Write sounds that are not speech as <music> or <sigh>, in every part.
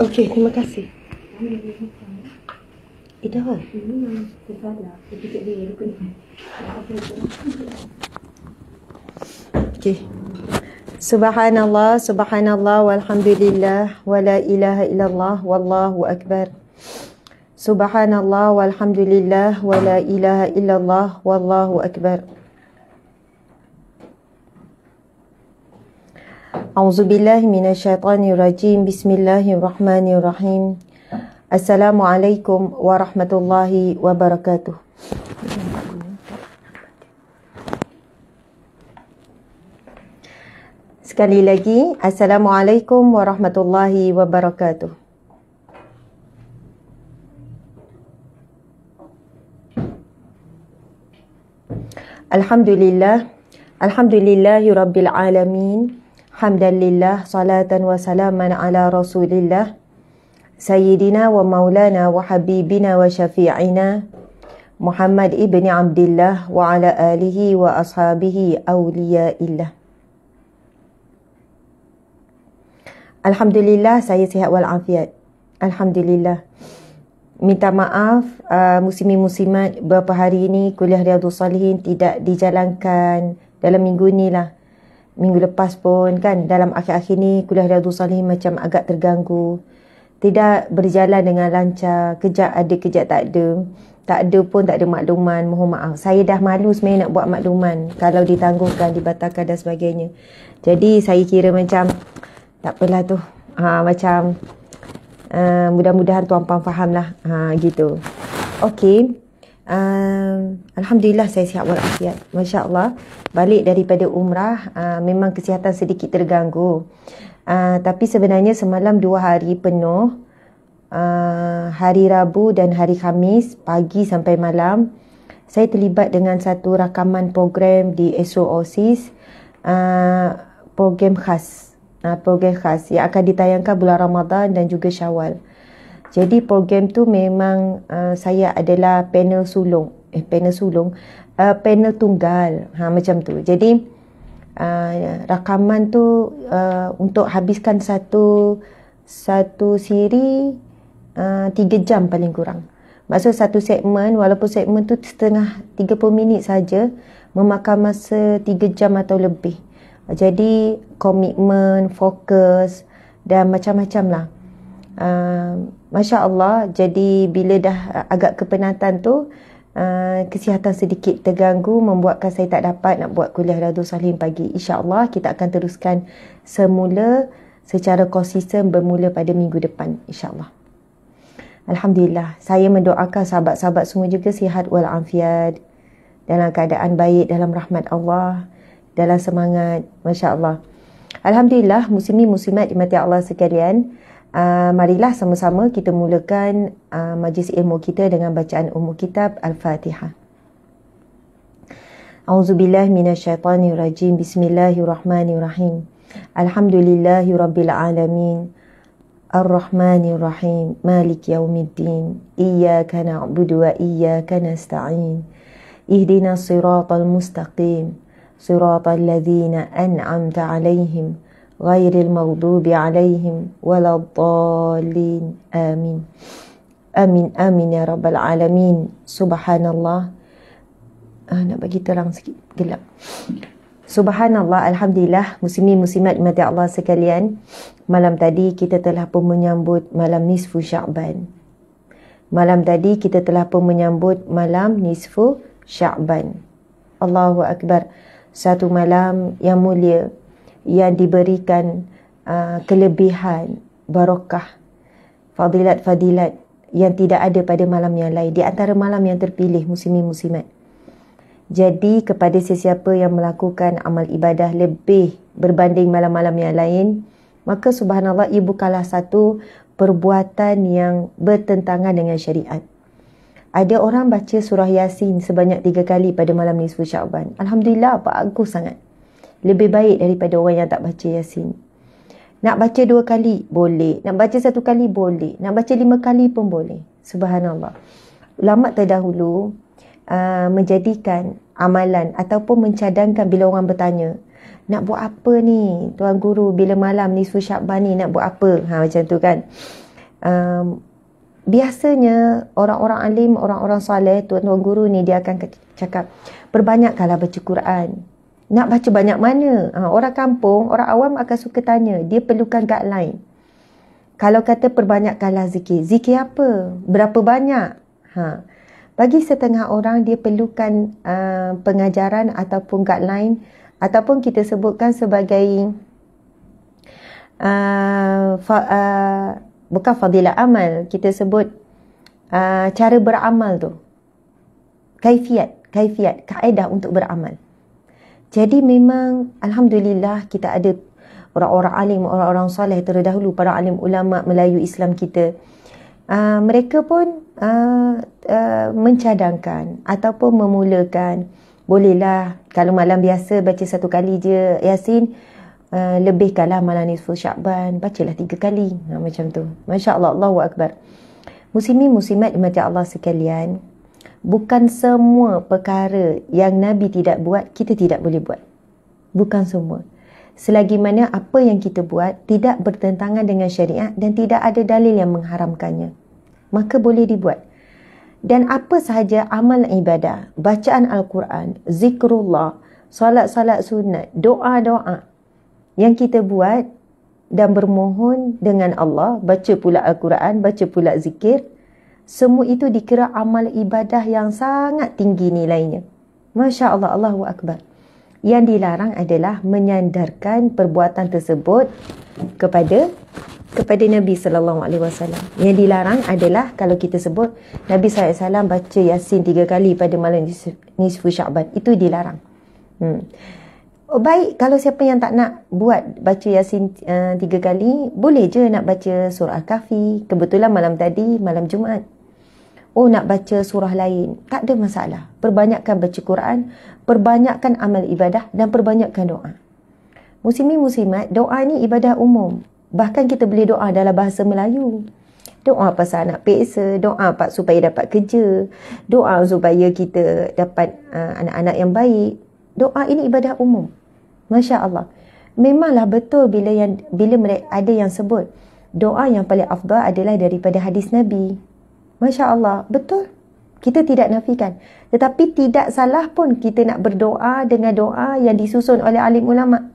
Okey, terima kasih. Itu apa? Ini Okey. Subhanallah, subhanallah, walhamdulillah, wa la ilaha illallah, wallahu akbar. Subhanallah, walhamdulillah, wa la ilaha illallah, wallahu akbar. Subhanallah, A'udzu billahi minasyaitonir rajim. Bismillahirrahmanirrahim. Assalamualaikum warahmatullahi wabarakatuh. Sekali lagi, Assalamualaikum warahmatullahi wabarakatuh. Alhamdulillah. Alhamdulillahi rabbil alamin. Hamdalillah, salatan wa salaman ala rasulillah Sayyidina wa maulana wa habibina wa syafi'ina Muhammad ibn Abdullah wa ala alihi wa ashabihi awliya illah Alhamdulillah saya sihat walafiat Alhamdulillah Minta maaf uh, musim-musimat beberapa hari ini Kuliah Riyadu Salihin tidak dijalankan dalam minggu ni lah minggu lepas pun kan dalam akhir-akhir ni kuliah Riyadhul Salih macam agak terganggu. Tidak berjalan dengan lancar. Kejap ada, kejap tak ada. Tak ada pun tak ada makluman. Mohon maaf. Saya dah malu sebenarnya nak buat makluman. Kalau ditangguhkan, dibatalkan dan sebagainya. Jadi saya kira macam tak apalah tu. Ha, macam uh, mudah-mudahan tuan-puan faham lah. Ha, gitu. Okay uh, Alhamdulillah saya sihat walafiat Masya Allah Balik daripada umrah uh, Memang kesihatan sedikit terganggu uh, Tapi sebenarnya semalam dua hari penuh uh, Hari Rabu dan hari Khamis Pagi sampai malam Saya terlibat dengan satu rakaman program di SOOSIS uh, Program khas uh, Program khas yang akan ditayangkan bulan Ramadan dan juga Syawal jadi program tu memang uh, saya adalah panel sulung, eh panel sulung, uh, panel tunggal. Ha macam tu. Jadi uh, rakaman tu uh, untuk habiskan satu satu siri uh, 3 jam paling kurang. Maksud satu segmen walaupun segmen tu setengah tiga puluh minit saja memakan masa tiga jam atau lebih. Jadi komitmen, fokus dan macam-macam lah uh, ah, Masya Allah jadi bila dah agak kepenatan tu uh, kesihatan sedikit terganggu membuatkan saya tak dapat nak buat kuliah Radul Salim pagi Insya Allah kita akan teruskan semula secara konsisten bermula pada minggu depan Insya Allah Alhamdulillah saya mendoakan sahabat-sahabat semua juga sihat walafiat dalam keadaan baik dalam rahmat Allah dalam semangat Masya Allah Alhamdulillah muslimi muslimat di mati Allah sekalian uh, Ah, marilah sama-sama kita mulakan uh, majlis ilmu kita dengan bacaan umur kitab Al-Fatihah. A'udzubillahi minasyaitonirrajim. Bismillahirrahmanirrahim. Alhamdulillahirabbilalamin. الرحمن الرحيم مالك يوم الدين إياك نعبد وإياك نستعين اهدنا الصراط المستقيم صراط الذين أنعمت عليهم غير المغضوب عليهم Amin, Amin Amin, آمين آمين يا رب العالمين سبحان الله أنا بجيت gelap. Subhanallah, Alhamdulillah, muslimin muslimat mati Allah sekalian. Malam tadi kita telah pun menyambut malam nisfu Syaban. Malam tadi kita telah pun menyambut malam nisfu Syaban. Allahu Akbar. Satu malam yang mulia, yang diberikan uh, kelebihan barakah fadilat-fadilat yang tidak ada pada malam yang lain di antara malam yang terpilih musimi musimat jadi kepada sesiapa yang melakukan amal ibadah lebih berbanding malam-malam yang lain maka subhanallah ia bukanlah satu perbuatan yang bertentangan dengan syariat ada orang baca surah Yasin sebanyak tiga kali pada malam nisfu syaban Alhamdulillah, bagus sangat lebih baik daripada orang yang tak baca Yasin. Nak baca dua kali? Boleh. Nak baca satu kali? Boleh. Nak baca lima kali pun boleh. Subhanallah. Ulama terdahulu uh, menjadikan amalan ataupun mencadangkan bila orang bertanya, nak buat apa ni Tuan Guru bila malam ni susah bani nak buat apa? Ha, macam tu kan. Um, biasanya orang-orang alim, orang-orang soleh, Tuan-Tuan Guru ni dia akan cakap, perbanyakkanlah baca Quran nak baca banyak mana? Ha, orang kampung, orang awam akan suka tanya. Dia perlukan guideline. Kalau kata perbanyakkanlah zikir. Zikir apa? Berapa banyak? Ha. Bagi setengah orang, dia perlukan uh, pengajaran ataupun guideline ataupun kita sebutkan sebagai uh, fa, uh, bukan fadilah amal. Kita sebut uh, cara beramal tu. Kaifiat. Kaifiat. Kaedah untuk beramal. Jadi memang alhamdulillah kita ada orang-orang alim, orang-orang soleh terdahulu para alim ulama Melayu Islam kita. Uh, mereka pun uh, uh, mencadangkan ataupun memulakan bolehlah kalau malam biasa baca satu kali je Yasin uh, lebihkanlah malam nisful syakban bacalah tiga kali uh, macam tu Masya Allah Allahu Akbar Muslimin muslimat macam Allah sekalian bukan semua perkara yang Nabi tidak buat, kita tidak boleh buat. Bukan semua. Selagi mana apa yang kita buat tidak bertentangan dengan syariat dan tidak ada dalil yang mengharamkannya. Maka boleh dibuat. Dan apa sahaja amal ibadah, bacaan Al-Quran, zikrullah, salat-salat sunat, doa-doa yang kita buat dan bermohon dengan Allah, baca pula Al-Quran, baca pula zikir, semua itu dikira amal ibadah yang sangat tinggi nilainya. Masya Allah, Allahu Akbar. Yang dilarang adalah menyandarkan perbuatan tersebut kepada kepada Nabi sallallahu alaihi wasallam. Yang dilarang adalah kalau kita sebut Nabi sallallahu alaihi wasallam baca Yasin tiga kali pada malam nisfu Syaban, itu dilarang. Hmm. Oh, baik, kalau siapa yang tak nak buat baca Yasin uh, tiga kali, boleh je nak baca surah Al-Kahfi. Kebetulan malam tadi, malam Jumaat, Oh nak baca surah lain Tak ada masalah Perbanyakkan baca Quran Perbanyakkan amal ibadah Dan perbanyakkan doa Muslimi muslimat Doa ni ibadah umum Bahkan kita boleh doa dalam bahasa Melayu Doa pasal anak peksa Doa pak supaya dapat kerja Doa supaya kita dapat uh, anak-anak yang baik Doa ini ibadah umum Masya Allah Memanglah betul bila yang bila ada yang sebut Doa yang paling afdal adalah daripada hadis Nabi Masya Allah, betul. Kita tidak nafikan. Tetapi tidak salah pun kita nak berdoa dengan doa yang disusun oleh alim ulama.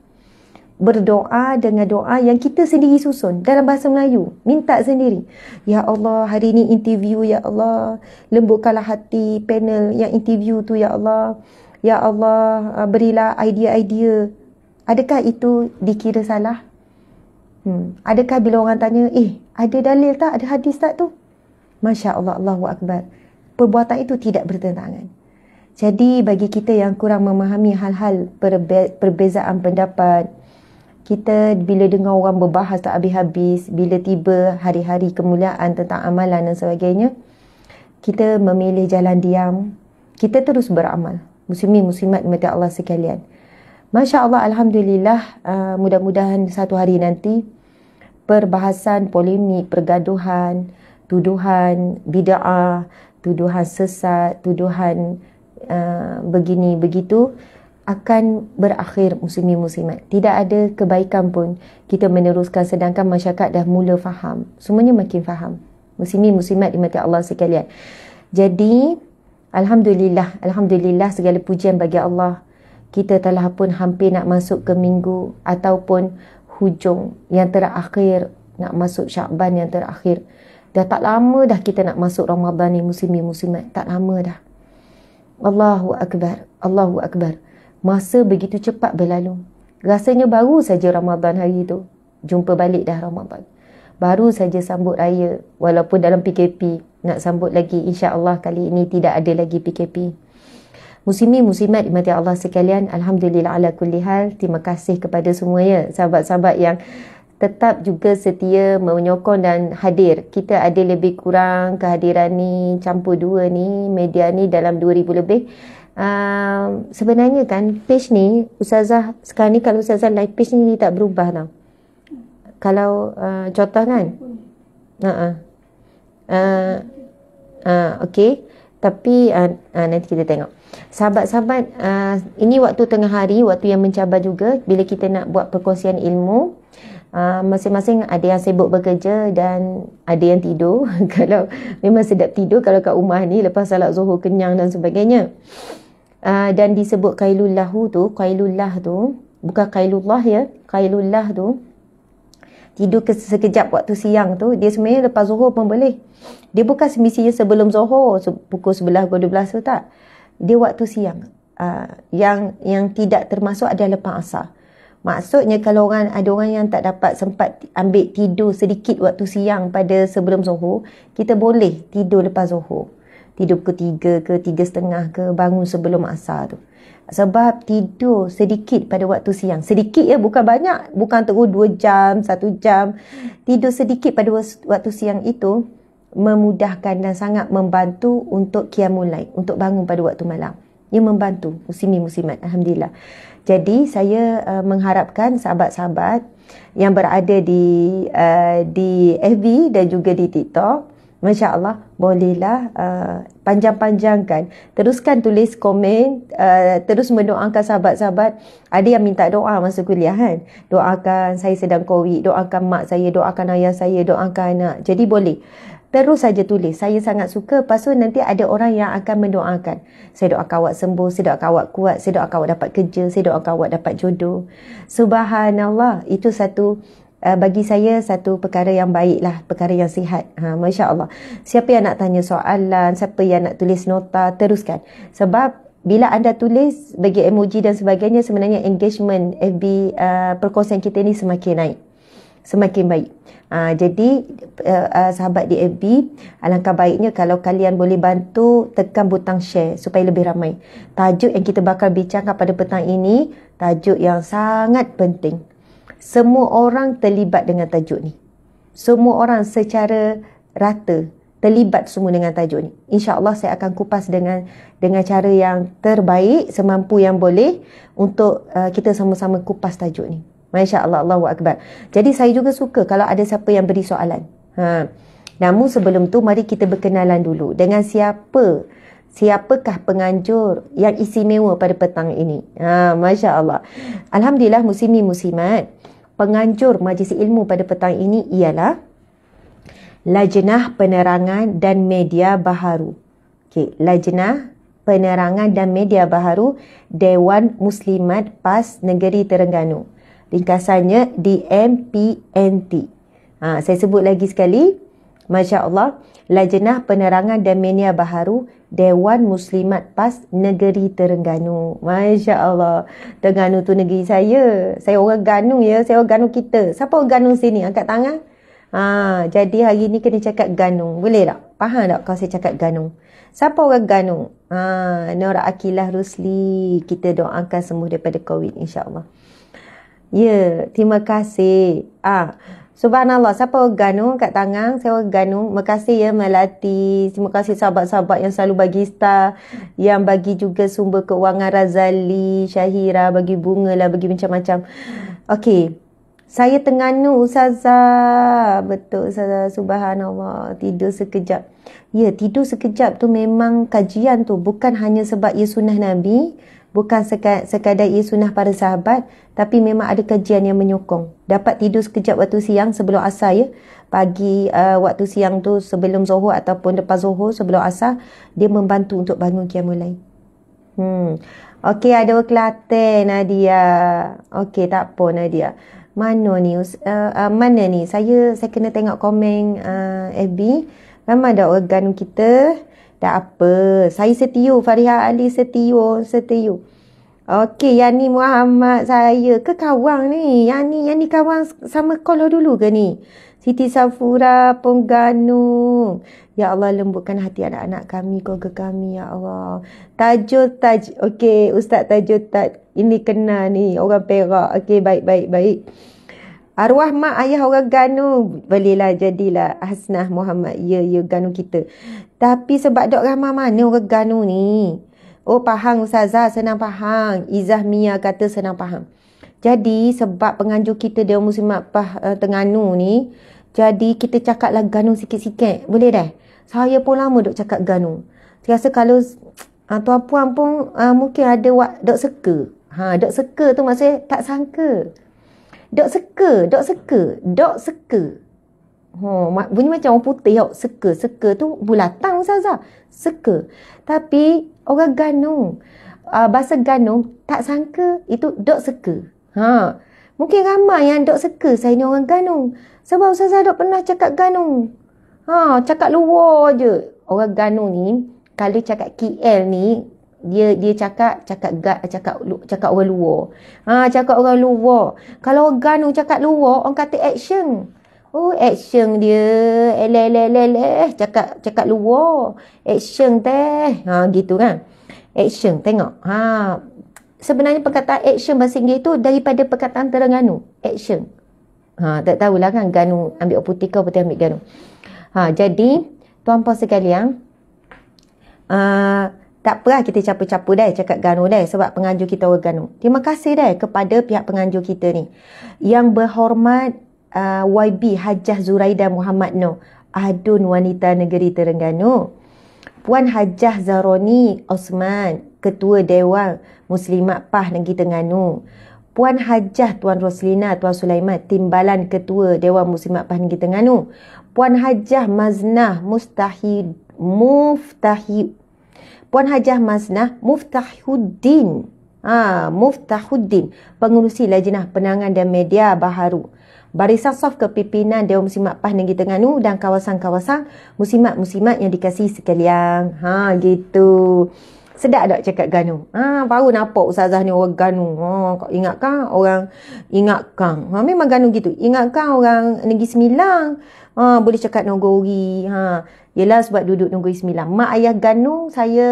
Berdoa dengan doa yang kita sendiri susun dalam bahasa Melayu. Minta sendiri. Ya Allah, hari ini interview, Ya Allah. Lembutkanlah hati panel yang interview tu, Ya Allah. Ya Allah, ah, berilah idea-idea. Adakah itu dikira salah? Hmm. Adakah bila orang tanya, eh, ada dalil tak? Ada hadis tak tu? Masya Allah, Allahu Akbar. Perbuatan itu tidak bertentangan. Jadi bagi kita yang kurang memahami hal-hal perbezaan pendapat, kita bila dengar orang berbahas tak habis-habis, bila tiba hari-hari kemuliaan tentang amalan dan sebagainya, kita memilih jalan diam, kita terus beramal. Muslimin, muslimat, mati Allah sekalian. Masya Allah, Alhamdulillah, uh, mudah-mudahan satu hari nanti, perbahasan, polemik, pergaduhan, tuduhan bida'ah, tuduhan sesat, tuduhan uh, begini begitu akan berakhir muslimin muslimat. Tidak ada kebaikan pun kita meneruskan sedangkan masyarakat dah mula faham. Semuanya makin faham. Muslimin muslimat di mata Allah sekalian. Jadi alhamdulillah, alhamdulillah segala pujian bagi Allah. Kita telah pun hampir nak masuk ke minggu ataupun hujung yang terakhir nak masuk Syakban yang terakhir. Dah tak lama dah kita nak masuk Ramadan ni musim musim muslimat. Tak lama dah. Allahu Akbar. Allahu Akbar. Masa begitu cepat berlalu. Rasanya baru saja Ramadan hari tu. Jumpa balik dah Ramadan. Baru saja sambut raya. Walaupun dalam PKP. Nak sambut lagi. insya Allah kali ini tidak ada lagi PKP. Muslimi muslimat mati Allah sekalian. Alhamdulillah ala kulli hal. Terima kasih kepada semuanya. Sahabat-sahabat yang tetap juga setia menyokong dan hadir. Kita ada lebih kurang kehadiran ni campur dua ni media ni dalam 2000 lebih. Uh, sebenarnya kan page ni Ustazah sekarang ni kalau Ustazah live page ni, ni tak berubah tau. Kalau uh, contoh kan. Ha ah. Uh, uh, ah, okay. Tapi uh, uh, nanti kita tengok. Sahabat-sahabat uh, ini waktu tengah hari, waktu yang mencabar juga bila kita nak buat perkongsian ilmu. Ah, masing-masing ada yang sibuk bekerja dan ada yang tidur. <laughs> kalau memang sedap tidur kalau kat rumah ni lepas salat zuhur kenyang dan sebagainya. Uh, dan disebut kailullahu tu, kailullah tu, bukan kailullah ya, kailullah tu. Tidur ke sekejap waktu siang tu, dia sebenarnya lepas zuhur pun boleh. Dia bukan semisinya sebelum zuhur, pukul 11 ke 12 tu tak. Dia waktu siang. Uh, yang yang tidak termasuk adalah lepas asar. Maksudnya kalau orang ada orang yang tak dapat sempat ambil tidur sedikit waktu siang pada sebelum zohor kita boleh tidur lepas zohor Tidur pukul tiga ke tiga setengah ke bangun sebelum asar tu. Sebab tidur sedikit pada waktu siang. Sedikit ya, bukan banyak. Bukan terus dua jam, satu jam. Tidur sedikit pada waktu siang itu memudahkan dan sangat membantu untuk kiamulai, untuk bangun pada waktu malam. Ia membantu muslimi musimat Alhamdulillah. Jadi saya uh, mengharapkan sahabat-sahabat yang berada di uh, di FB dan juga di TikTok, masya-Allah bolehlah uh, panjang-panjangkan. Teruskan tulis komen, uh, terus mendoakan sahabat-sahabat. Ada yang minta doa masa kuliah kan? Doakan saya sedang COVID, doakan mak saya, doakan ayah saya, doakan anak. Jadi boleh. Uh, terus saja tulis. Saya sangat suka. Lepas tu nanti ada orang yang akan mendoakan. Saya doakan awak sembuh. Saya doakan awak kuat. Saya doakan awak dapat kerja. Saya doakan awak dapat jodoh. Subhanallah. Itu satu uh, bagi saya satu perkara yang baik lah. Perkara yang sihat. Ha, Masya Allah. Siapa yang nak tanya soalan? Siapa yang nak tulis nota? Teruskan. Sebab bila anda tulis bagi emoji dan sebagainya, sebenarnya engagement FB uh, eh, eh, perkongsian kita ni semakin naik. Semakin baik. Ha, jadi uh, uh, sahabat di FB alangkah baiknya kalau kalian boleh bantu tekan butang share supaya lebih ramai. Tajuk yang kita bakal bicarakan pada petang ini tajuk yang sangat penting. Semua orang terlibat dengan tajuk ni. Semua orang secara rata terlibat semua dengan tajuk ni. Insyaallah saya akan kupas dengan dengan cara yang terbaik semampu yang boleh untuk uh, kita sama-sama kupas tajuk ni. Masya Allah, Allahu Akbar. Jadi saya juga suka kalau ada siapa yang beri soalan. Ha. Namun sebelum tu mari kita berkenalan dulu dengan siapa Siapakah penganjur yang isi istimewa pada petang ini? Ha, Masya Allah. Alhamdulillah musimi musimat. Penganjur majlis ilmu pada petang ini ialah lajenah Penerangan dan Media Baharu. Okay. Lajnah Penerangan dan Media Baharu Dewan Muslimat PAS Negeri Terengganu ringkasannya di MPNT. Ha, saya sebut lagi sekali, Masya Allah, Lajenah Penerangan dan Damania Baharu, Dewan Muslimat PAS Negeri Terengganu. Masya Allah, Terengganu tu negeri saya. Saya orang Ganung ya, saya orang Ganung kita. Siapa orang Ganung sini? Angkat tangan. Ha, jadi hari ni kena cakap Ganung. Boleh tak? Faham tak kalau saya cakap Ganung? Siapa orang Ganung? Ha, Nora Akilah Rusli. Kita doakan sembuh daripada COVID insya Allah. Ya, terima kasih. Ah, Subhanallah, siapa Ganu kat tangan? Saya Ganu. Terima kasih ya Melati. Terima kasih sahabat-sahabat yang selalu bagi star. Yang bagi juga sumber keuangan Razali, Syahira, bagi bunga lah, bagi macam-macam. Okey. Saya tenganu Ustazah. Betul Ustazah. Subhanallah. Tidur sekejap. Ya, tidur sekejap tu memang kajian tu. Bukan hanya sebab ia sunnah Nabi bukan sekadar ia sunnah para sahabat tapi memang ada kajian yang menyokong dapat tidur sekejap waktu siang sebelum asar ya pagi uh, waktu siang tu sebelum zuhur ataupun lepas zuhur sebelum asar dia membantu untuk bangun kiamu mulai. hmm okey ada klate Nadia okey tak apa Nadia mana ni uh, uh, mana ni saya saya kena tengok komen uh, FB ramai dah organ kita tak apa. Saya setiu. Fariha Ali setiu. Setiu. Okey, Yani Muhammad saya ke kawan ni. Yani, Yani kawan sama kolor lah dulu ke ni? Siti Safura, Pengganu. Ya Allah, lembutkan hati anak-anak kami, keluarga kami, Ya Allah. Tajul Taj. Okey, Ustaz Tajul Taj. Ini kena ni, orang perak. Okey, baik, baik, baik. Arwah mak ayah orang Ganu. Belilah, jadilah Hasnah Muhammad. Ya, ya, Ganu kita. Tapi sebab dok ramah mana ganu ni? Oh pahang, Ustazah, senang pahang, Izzah Mia kata senang pahang. Jadi sebab penganjur kita dia muslimat uh, eh, tenganu ni, jadi kita cakaplah ganu sikit-sikit. Boleh dah? Saya pun lama dok cakap ganu. Rasa kalau uh, tuan puan pun uh, mungkin ada wak, dok seka. Ha, dok seka tu maksudnya tak sangka. Dok seka, dok seka, dok seka. Dok seka. Oh, bunyi macam orang putih tau. Oh, seke, seke tu bulatang saza. Seke. Tapi orang ganung. Uh, bahasa ganung tak sangka itu dok seke. Ha. Mungkin ramai yang dok seke saya ni orang ganung. Sebab Ustazah dok pernah cakap ganung. Ha, cakap luar je. Orang ganung ni kalau cakap KL ni dia dia cakap cakap gad cakap cakap orang luar. Ha, cakap orang luar. Kalau ganung cakap luar orang kata action. Oh action dia. Eh leh leh leh eh, cakap cakap luar. Action teh. Ha gitu kan. Action tengok. Ha sebenarnya perkataan action bahasa Inggeris tu daripada perkataan Terengganu. Action. Ha tak tahulah kan Ganu ambil putih ke putih ambil Ganu. Ha jadi tuan puan sekalian a uh, tak apalah kita capu-capu dah cakap Ganu dah sebab penganjur kita orang Ganu. Terima kasih dah kepada pihak penganjur kita ni. Yang berhormat uh, ah, YB Hajah Zuraida Muhammad no, Adun Wanita Negeri Terengganu Puan Hajah Zaroni Osman Ketua Dewan Muslimat PAH Negeri Terengganu Puan Hajah Tuan Roslina Tuan Sulaiman Timbalan Ketua Dewan Muslimat PAH Negeri Terengganu Puan Hajah Maznah Mustahid Muftahid Puan Hajah Maznah Muftahuddin Ah ha, Muftahuddin Pengurusi Lajnah Penangan dan Media Baharu barisan sof kepimpinan Dewan Musimat PAH Negeri Terengganu dan kawasan-kawasan musimat-musimat yang dikasih sekalian. Ha gitu. Sedap tak cakap Ganu? Ha, baru nampak Ustazah ni orang Ganu. Ha, kau ingatkan orang, ingatkan. Ha, memang Ganu gitu. Ingat Ingatkan orang Negeri Sembilan. Ha, boleh cakap Nogori. Ha, yelah sebab duduk Nogori Sembilan. Mak ayah Ganu, saya...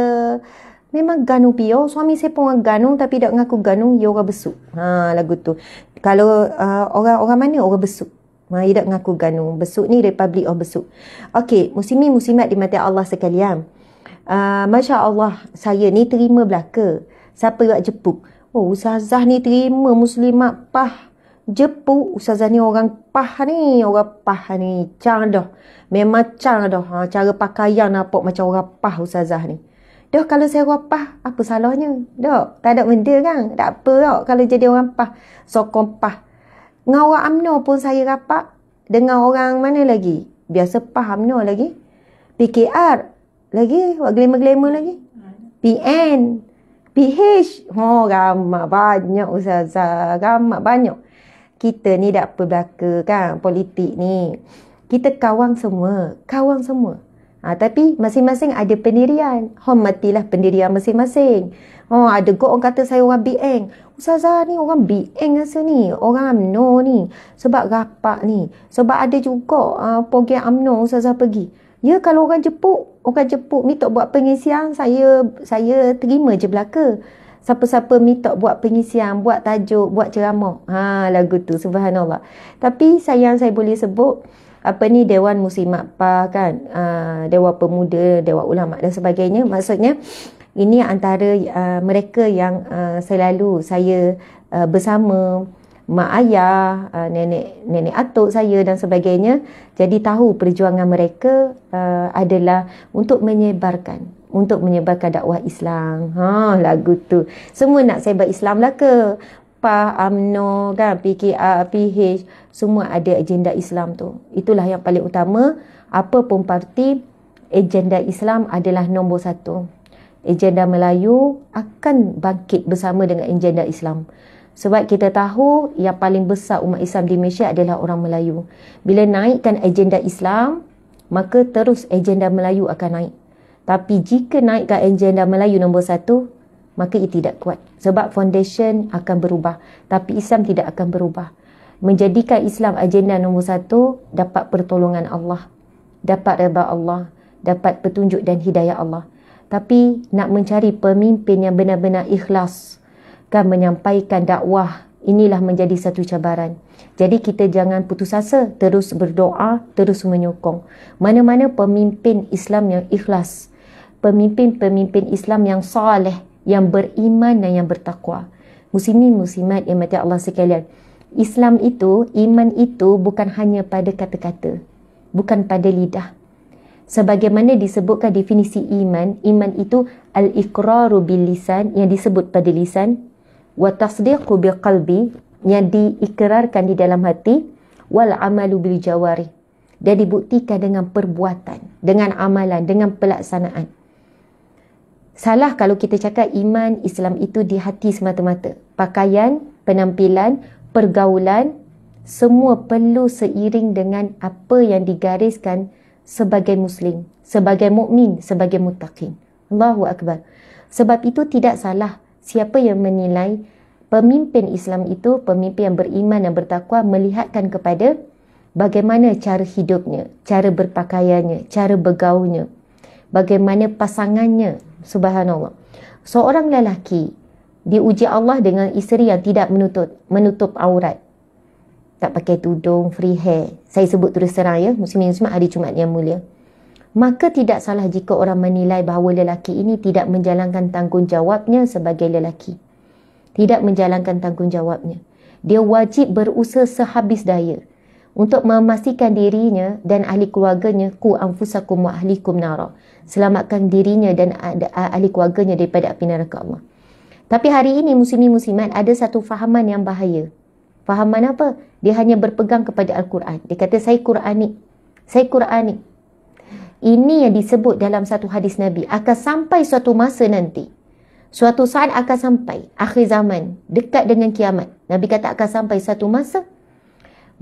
Memang ganu pio. Suami saya pun orang ganu tapi tak ngaku ganu. Ya orang besuk. Ha lagu tu. Kalau uh, orang orang mana orang besuk. Ha dia tak ngaku ganu. Besuk ni Republic of Besuk. Okey, muslimin muslimat di mata Allah sekalian. Uh, Masya Allah saya ni terima belaka. Siapa buat jepuk? Oh Ustazah ni terima muslimat pah. Jepuk Ustazah ni orang pah ni. Orang pah ni. Cang dah. Memang cang dah. Ha, cara pakaian nampak macam orang pah Ustazah ni. Dah kalau saya rapah, apa salahnya? Dah, tak ada benda kan? Tak apa tak kalau jadi orang pah. Sokong pah. Dengan orang UMNO pun saya rapat. Dengan orang mana lagi? Biasa pah UMNO lagi. PKR lagi. Buat glamour-glamour lagi. PN. PH. Oh, ramak banyak usah-usah. Ramak banyak. Kita ni tak apa belaka kan politik ni. Kita kawan semua. Kawan semua. Ha, tapi masing-masing ada pendirian. Hormatilah pendirian masing-masing. Oh, ada kot orang kata saya orang BN. Ustazah ni orang BN rasa ni. Orang UMNO ni. Sebab rapat ni. Sebab ada juga uh, program UMNO Ustazah pergi. Ya kalau orang jepuk, orang jepuk mi tak buat pengisian, saya saya terima je belaka. Siapa-siapa mi tak buat pengisian, buat tajuk, buat ceramah. Ha lagu tu subhanallah. Tapi sayang saya boleh sebut apa ni dewan muslimah kan uh, dewan pemuda Dewa ulama dan sebagainya maksudnya ini antara uh, mereka yang uh, selalu saya uh, bersama mak ayah uh, nenek nenek atuk saya dan sebagainya jadi tahu perjuangan mereka uh, adalah untuk menyebarkan untuk menyebarkan dakwah Islam. Ha lagu tu. Semua nak sebar Islamlah ke? PAH, UMNO, kan, PKR, PH, semua ada agenda Islam tu. Itulah yang paling utama. Apa pun parti, agenda Islam adalah nombor satu. Agenda Melayu akan bangkit bersama dengan agenda Islam. Sebab kita tahu yang paling besar umat Islam di Malaysia adalah orang Melayu. Bila naikkan agenda Islam, maka terus agenda Melayu akan naik. Tapi jika naikkan agenda Melayu nombor satu, maka ia tidak kuat. Sebab foundation akan berubah, tapi Islam tidak akan berubah. Menjadikan Islam agenda nombor satu, dapat pertolongan Allah, dapat reda Allah, dapat petunjuk dan hidayah Allah. Tapi nak mencari pemimpin yang benar-benar ikhlas, kan menyampaikan dakwah, inilah menjadi satu cabaran. Jadi kita jangan putus asa, terus berdoa, terus menyokong. Mana-mana pemimpin Islam yang ikhlas, pemimpin-pemimpin Islam yang saleh, yang beriman dan yang bertakwa. Muslimin muslimat yang mati Allah sekalian. Islam itu, iman itu bukan hanya pada kata-kata. Bukan pada lidah. Sebagaimana disebutkan definisi iman, iman itu al-ikraru bil lisan yang disebut pada lisan wa tasdiqu bil qalbi yang diikrarkan di dalam hati wal amalu bil jawari dan dibuktikan dengan perbuatan, dengan amalan, dengan pelaksanaan. Salah kalau kita cakap iman Islam itu di hati semata-mata. Pakaian, penampilan, pergaulan, semua perlu seiring dengan apa yang digariskan sebagai Muslim, sebagai mukmin, sebagai mutakin. Allahu Akbar. Sebab itu tidak salah siapa yang menilai pemimpin Islam itu, pemimpin yang beriman dan bertakwa melihatkan kepada bagaimana cara hidupnya, cara berpakaiannya, cara bergaulnya, bagaimana pasangannya, Subhanallah. Seorang lelaki diuji Allah dengan isteri yang tidak menutup menutup aurat. Tak pakai tudung, free hair. Saya sebut terus terang ya, muslimin muslimat hari cuma yang mulia. Maka tidak salah jika orang menilai bahawa lelaki ini tidak menjalankan tanggungjawabnya sebagai lelaki. Tidak menjalankan tanggungjawabnya. Dia wajib berusaha sehabis daya untuk memastikan dirinya dan ahli keluarganya ku anfusakum wa ahlikum nara selamatkan dirinya dan ahli keluarganya daripada api neraka Allah tapi hari ini muslimin muslimat ada satu fahaman yang bahaya fahaman apa dia hanya berpegang kepada al-Quran dia kata saya Quranik saya Quranik ini yang disebut dalam satu hadis Nabi akan sampai suatu masa nanti suatu saat akan sampai akhir zaman dekat dengan kiamat Nabi kata akan sampai satu masa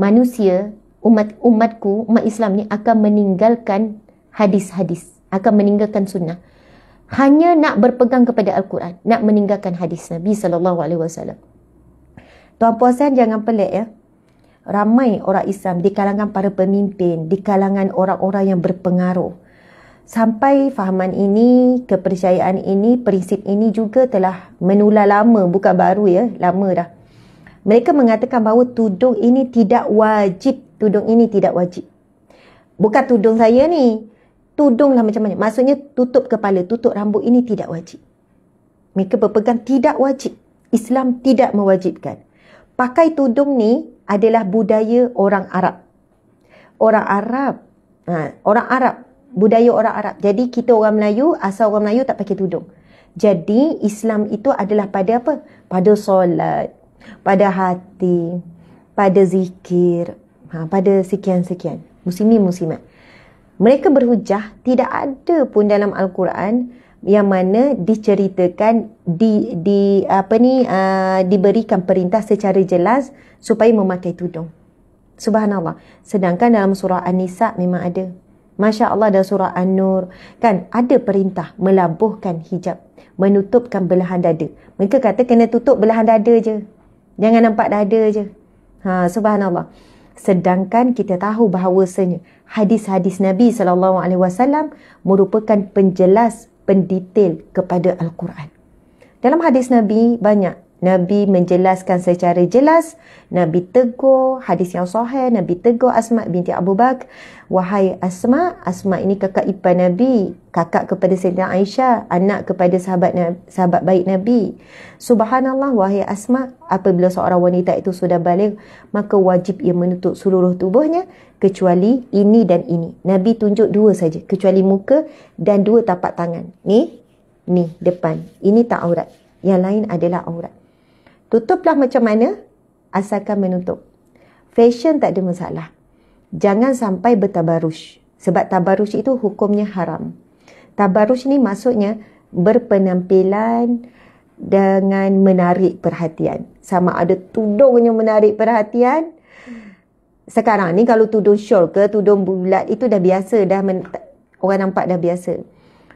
manusia umat umatku umat Islam ni akan meninggalkan hadis-hadis akan meninggalkan sunnah hanya nak berpegang kepada al-Quran nak meninggalkan hadis Nabi sallallahu alaihi wasallam tuan puan jangan pelik ya ramai orang Islam di kalangan para pemimpin di kalangan orang-orang yang berpengaruh sampai fahaman ini kepercayaan ini prinsip ini juga telah menular lama bukan baru ya lama dah mereka mengatakan bahawa tudung ini tidak wajib. Tudung ini tidak wajib. Bukan tudung saya ni. Tudung lah macam mana. Maksudnya tutup kepala, tutup rambut ini tidak wajib. Mereka berpegang tidak wajib. Islam tidak mewajibkan. Pakai tudung ni adalah budaya orang Arab. Orang Arab. Ha, orang Arab. Budaya orang Arab. Jadi kita orang Melayu, asal orang Melayu tak pakai tudung. Jadi Islam itu adalah pada apa? Pada solat pada hati, pada zikir, ha, pada sekian-sekian. Muslimin muslimat. Mereka berhujah tidak ada pun dalam Al-Quran yang mana diceritakan di di apa ni uh, diberikan perintah secara jelas supaya memakai tudung. Subhanallah. Sedangkan dalam surah An-Nisa memang ada. Masya Allah dalam surah An-Nur kan ada perintah melabuhkan hijab, menutupkan belahan dada. Mereka kata kena tutup belahan dada je. Jangan nampak dada je. Ha, subhanallah. Sedangkan kita tahu bahawasanya hadis-hadis Nabi sallallahu alaihi wasallam merupakan penjelas pendetail kepada al-Quran. Dalam hadis Nabi banyak Nabi menjelaskan secara jelas, Nabi tegur hadis yang sahih, Nabi tegur Asma binti Abu Bakar, wahai Asma, Asma ini kakak ipar Nabi, kakak kepada Sayyidina Aisyah, anak kepada sahabat sahabat baik Nabi. Subhanallah wahai Asma, apabila seorang wanita itu sudah balik, maka wajib ia menutup seluruh tubuhnya kecuali ini dan ini. Nabi tunjuk dua saja, kecuali muka dan dua tapak tangan. Ni, ni depan. Ini tak aurat. Yang lain adalah aurat. Tutuplah macam mana, asalkan menutup. Fashion tak ada masalah. Jangan sampai bertabarush. Sebab tabarush itu hukumnya haram. Tabarush ni maksudnya berpenampilan dengan menarik perhatian. Sama ada yang menarik perhatian. Sekarang ni kalau tudung shawl, ke, tudung bulat itu dah biasa. dah Orang nampak dah biasa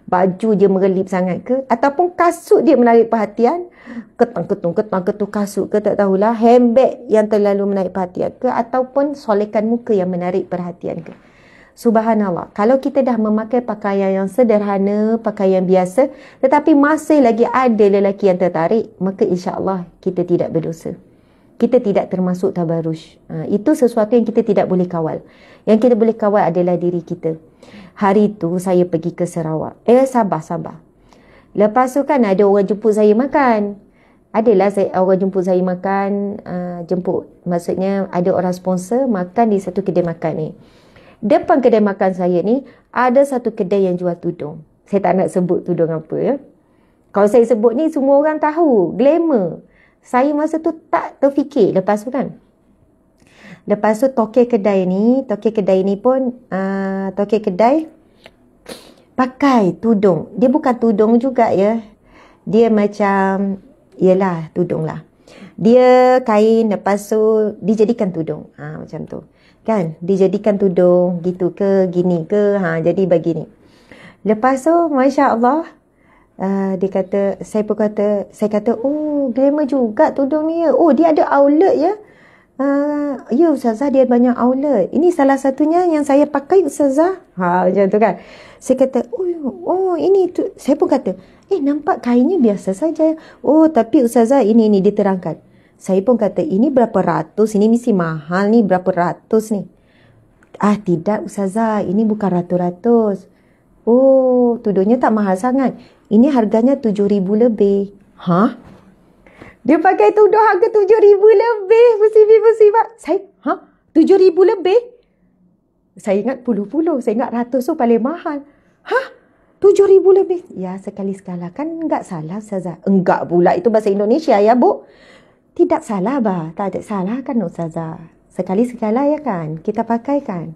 baju dia merelip sangat ke ataupun kasut dia menarik perhatian ketang ketung ketang ketung kasut ke tak tahulah handbag yang terlalu menarik perhatian ke ataupun solekan muka yang menarik perhatian ke Subhanallah, kalau kita dah memakai pakaian yang sederhana, pakaian biasa, tetapi masih lagi ada lelaki yang tertarik, maka insyaallah kita tidak berdosa. Kita tidak termasuk tabarush. Ha, itu sesuatu yang kita tidak boleh kawal. Yang kita boleh kawal adalah diri kita. Hari tu saya pergi ke Sarawak. Eh Sabah, Sabah. Lepas tu kan ada orang jemput saya makan. Adalah saya, orang jemput saya makan, uh, jemput. Maksudnya ada orang sponsor makan di satu kedai makan ni. Depan kedai makan saya ni, ada satu kedai yang jual tudung. Saya tak nak sebut tudung apa ya. Kalau saya sebut ni, semua orang tahu. Glamour. Saya masa tu tak terfikir lepas tu kan. Lepas tu toke kedai ni, toke kedai ni pun uh, ah, toke kedai pakai tudung. Dia bukan tudung juga ya. Dia macam ialah tudung lah. Dia kain lepas tu dijadikan tudung. Ha, macam tu. Kan? Dijadikan tudung gitu ke gini ke. Ha, jadi begini. Lepas tu Masya Allah. Uh, ah, dia kata, saya pun kata, saya kata, oh glamour juga tudung ni. Ya. Oh dia ada outlet ya. Uh, uh, ya ustazah dia banyak outlet. Ini salah satunya yang saya pakai ustazah. Ha macam tu kan. Saya kata, oh, oh ini tu. Saya pun kata, eh nampak kainnya biasa saja. Oh tapi ustazah ini ini diterangkan. Saya pun kata, ini berapa ratus? Ini mesti mahal ni berapa ratus ni? Ah tidak ustazah, ini bukan ratus-ratus. Oh tuduhnya tak mahal sangat. Ini harganya tujuh ribu lebih. Hah? Dia pakai tudung harga tujuh ribu lebih. Musibi, musibat. Saya, ha? Tujuh ribu lebih? Saya ingat puluh-puluh. Saya ingat ratus tu paling mahal. Ha? Tujuh ribu lebih? Ya, sekali-sekala. Kan enggak salah, saza. Enggak pula. Itu bahasa Indonesia ya, Bu. Tidak salah, bah, Tak ada salah kan, saza. Sekali-sekala ya kan. Kita pakai kan.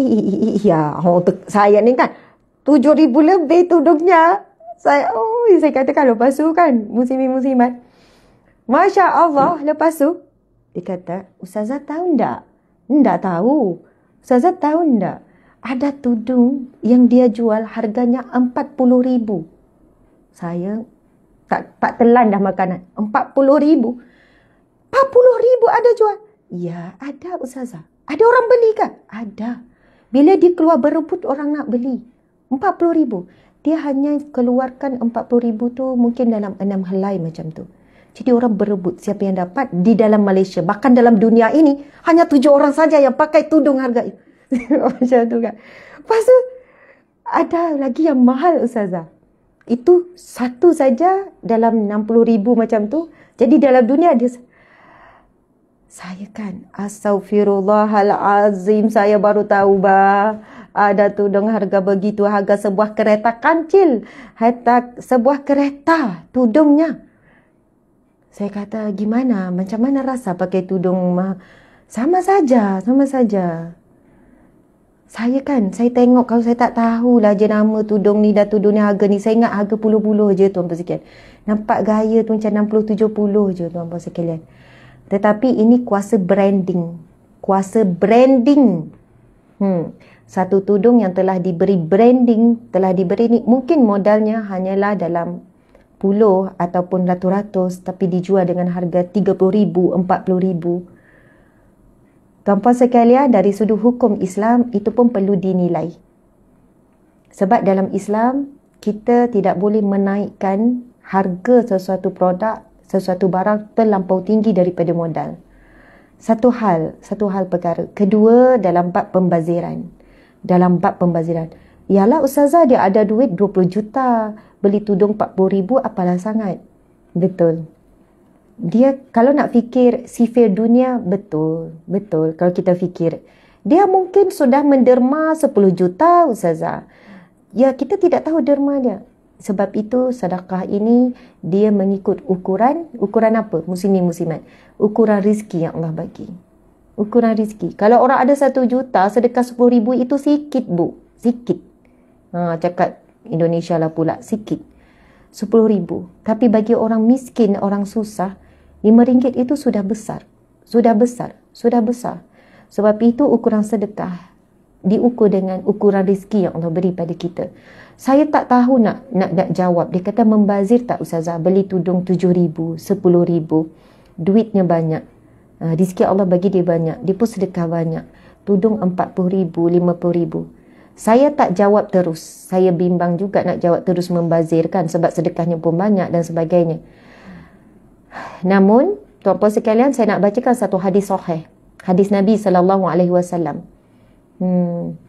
Iya, oh, te- saya ni kan. Tujuh ribu lebih tudungnya. Saya, oh, saya kata kalau pasu kan. musim musimat Musim, Masya Allah. Hmm. Lepas tu, dia kata, Ustazah tahu tak? Tak tahu. Ustazah tahu tak? Ada tudung yang dia jual harganya RM40,000. Saya tak tak telan dah makanan. RM40,000. RM40,000 ada jual? Ya, ada Ustazah. Ada orang beli kan? Ada. Bila dia keluar berebut orang nak beli. RM40,000. Dia hanya keluarkan RM40,000 tu mungkin dalam enam helai macam tu. Jadi orang berebut siapa yang dapat di dalam Malaysia. Bahkan dalam dunia ini, hanya tujuh orang saja yang pakai tudung harga itu. <laughs> Macam tu kan. Lepas tu, ada lagi yang mahal Ustazah. Itu satu saja dalam 60 ribu macam tu. Jadi dalam dunia dia saya kan astagfirullahalazim saya baru tahu bah ada tu dengan harga begitu harga sebuah kereta kancil harga sebuah kereta tudungnya saya kata, gimana? Macam mana rasa pakai tudung? mah Sama saja, sama saja. Saya kan, saya tengok kalau saya tak tahu lah je nama tudung ni dah tudung ni harga ni. Saya ingat harga puluh-puluh je tuan-tuan sekalian. Nampak gaya tu macam enam puluh, tujuh puluh je tuan-tuan sekalian. Tetapi ini kuasa branding. Kuasa branding. Hmm. Satu tudung yang telah diberi branding, telah diberi ni, mungkin modalnya hanyalah dalam puluh ataupun ratus-ratus tapi dijual dengan harga tiga RM30,000, RM40,000. Tuan-puan sekalian, dari sudut hukum Islam, itu pun perlu dinilai. Sebab dalam Islam, kita tidak boleh menaikkan harga sesuatu produk, sesuatu barang terlampau tinggi daripada modal. Satu hal, satu hal perkara. Kedua, dalam bab pembaziran. Dalam bab pembaziran ialah ustazah dia ada duit 20 juta beli tudung 40 ribu apalah sangat betul dia kalau nak fikir sifir dunia betul betul kalau kita fikir dia mungkin sudah menderma 10 juta ustazah ya kita tidak tahu derma dia sebab itu sadakah ini dia mengikut ukuran ukuran apa muslimin muslimat ukuran rizki yang Allah bagi ukuran rizki kalau orang ada 1 juta sedekah 10 ribu itu sikit bu sikit Ha, cakap Indonesia lah pula sikit. RM10,000. Tapi bagi orang miskin, orang susah, RM5 itu sudah besar. Sudah besar. Sudah besar. Sebab itu ukuran sedekah diukur dengan ukuran rezeki yang Allah beri pada kita. Saya tak tahu nak nak nak jawab. Dia kata membazir tak Ustazah? Beli tudung RM7,000, RM10,000. Duitnya banyak. Ha, rizki Allah bagi dia banyak. Dia pun sedekah banyak. Tudung RM40,000, RM50,000. Saya tak jawab terus. Saya bimbang juga nak jawab terus membazirkan sebab sedekahnya pun banyak dan sebagainya. Namun, tuan-puan sekalian, saya nak bacakan satu hadis sahih. Hadis Nabi sallallahu alaihi wasallam. Hmm.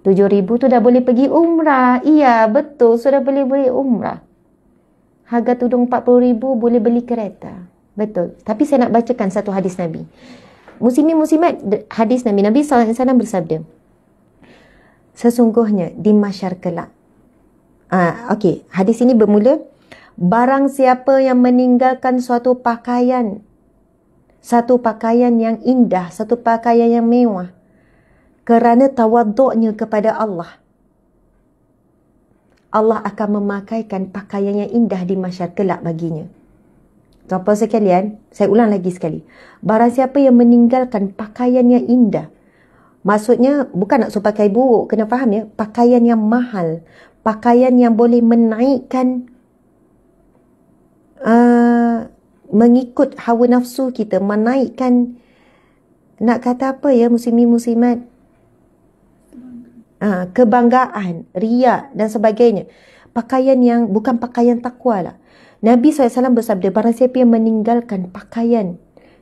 7000 tu dah boleh pergi umrah. Iya, betul. Sudah boleh beli umrah. Harga tudung 40000 boleh beli kereta. Betul. Tapi saya nak bacakan satu hadis Nabi. musim muslimat hadis Nabi Nabi sallallahu alaihi wasallam bersabda, sesungguhnya di masyar kelak. uh, okey, hadis ini bermula barang siapa yang meninggalkan suatu pakaian satu pakaian yang indah, satu pakaian yang mewah kerana tawaduknya kepada Allah. Allah akan memakaikan pakaian yang indah di masyar kelak baginya. Tuan-tuan sekalian, saya ulang lagi sekali. Barang siapa yang meninggalkan pakaian yang indah, Maksudnya bukan nak suruh pakai buruk, kena faham ya. Pakaian yang mahal, pakaian yang boleh menaikkan uh, mengikut hawa nafsu kita, menaikkan nak kata apa ya muslimi muslimat uh, ah, kebanggaan, ria dan sebagainya. Pakaian yang bukan pakaian takwa lah. Nabi SAW bersabda, barang siapa yang meninggalkan pakaian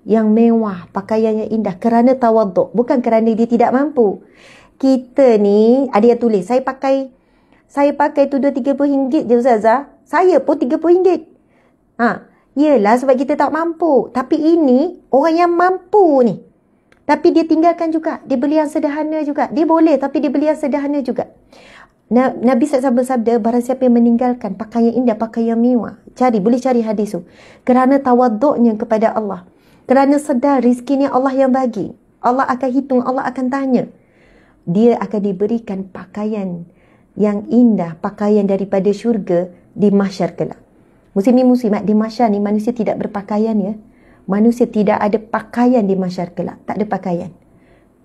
yang mewah, pakaian yang indah kerana tawaduk, bukan kerana dia tidak mampu. Kita ni, ada yang tulis, saya pakai saya pakai tudung RM30 je Ustazah. Saya pun RM30. Ha, yelah sebab kita tak mampu. Tapi ini orang yang mampu ni. Tapi dia tinggalkan juga. Dia beli yang sederhana juga. Dia boleh tapi dia beli yang sederhana juga. Nabi SAW bersabda, barang siapa yang meninggalkan pakaian indah, pakaian mewah. Cari, boleh cari hadis tu. Kerana tawaduknya kepada Allah. Kerana sedar rizki ni Allah yang bagi. Allah akan hitung, Allah akan tanya. Dia akan diberikan pakaian yang indah, pakaian daripada syurga di mahsyar kelak. Musim ni musim di mahsyar ni manusia tidak berpakaian ya. Manusia tidak ada pakaian di mahsyar kelak, tak ada pakaian.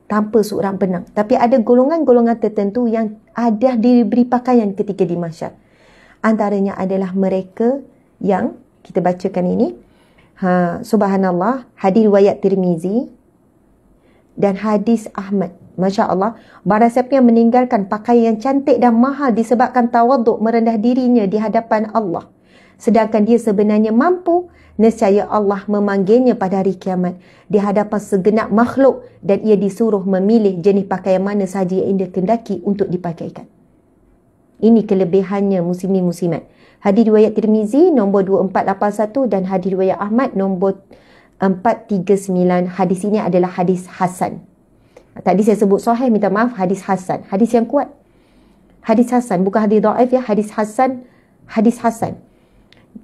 Tanpa seorang benang. Tapi ada golongan-golongan tertentu yang ada diberi pakaian ketika di mahsyar. Antaranya adalah mereka yang kita bacakan ini ha, subhanallah hadis riwayat Tirmizi dan hadis Ahmad Masya Allah Barang siapa yang meninggalkan pakaian yang cantik dan mahal Disebabkan tawaduk merendah dirinya di hadapan Allah Sedangkan dia sebenarnya mampu Nescaya Allah memanggilnya pada hari kiamat Di hadapan segenap makhluk Dan ia disuruh memilih jenis pakaian mana sahaja yang dia kendaki untuk dipakaikan ini kelebihannya muslimin muslimat. Hadis riwayat Tirmizi nombor 2481 dan hadis riwayat Ahmad nombor 439. Hadis ini adalah hadis Hasan. Tadi saya sebut sahih minta maaf hadis Hasan. Hadis yang kuat. Hadis Hasan bukan hadis dhaif ya, hadis Hasan. Hadis Hasan. Hadis Hasan.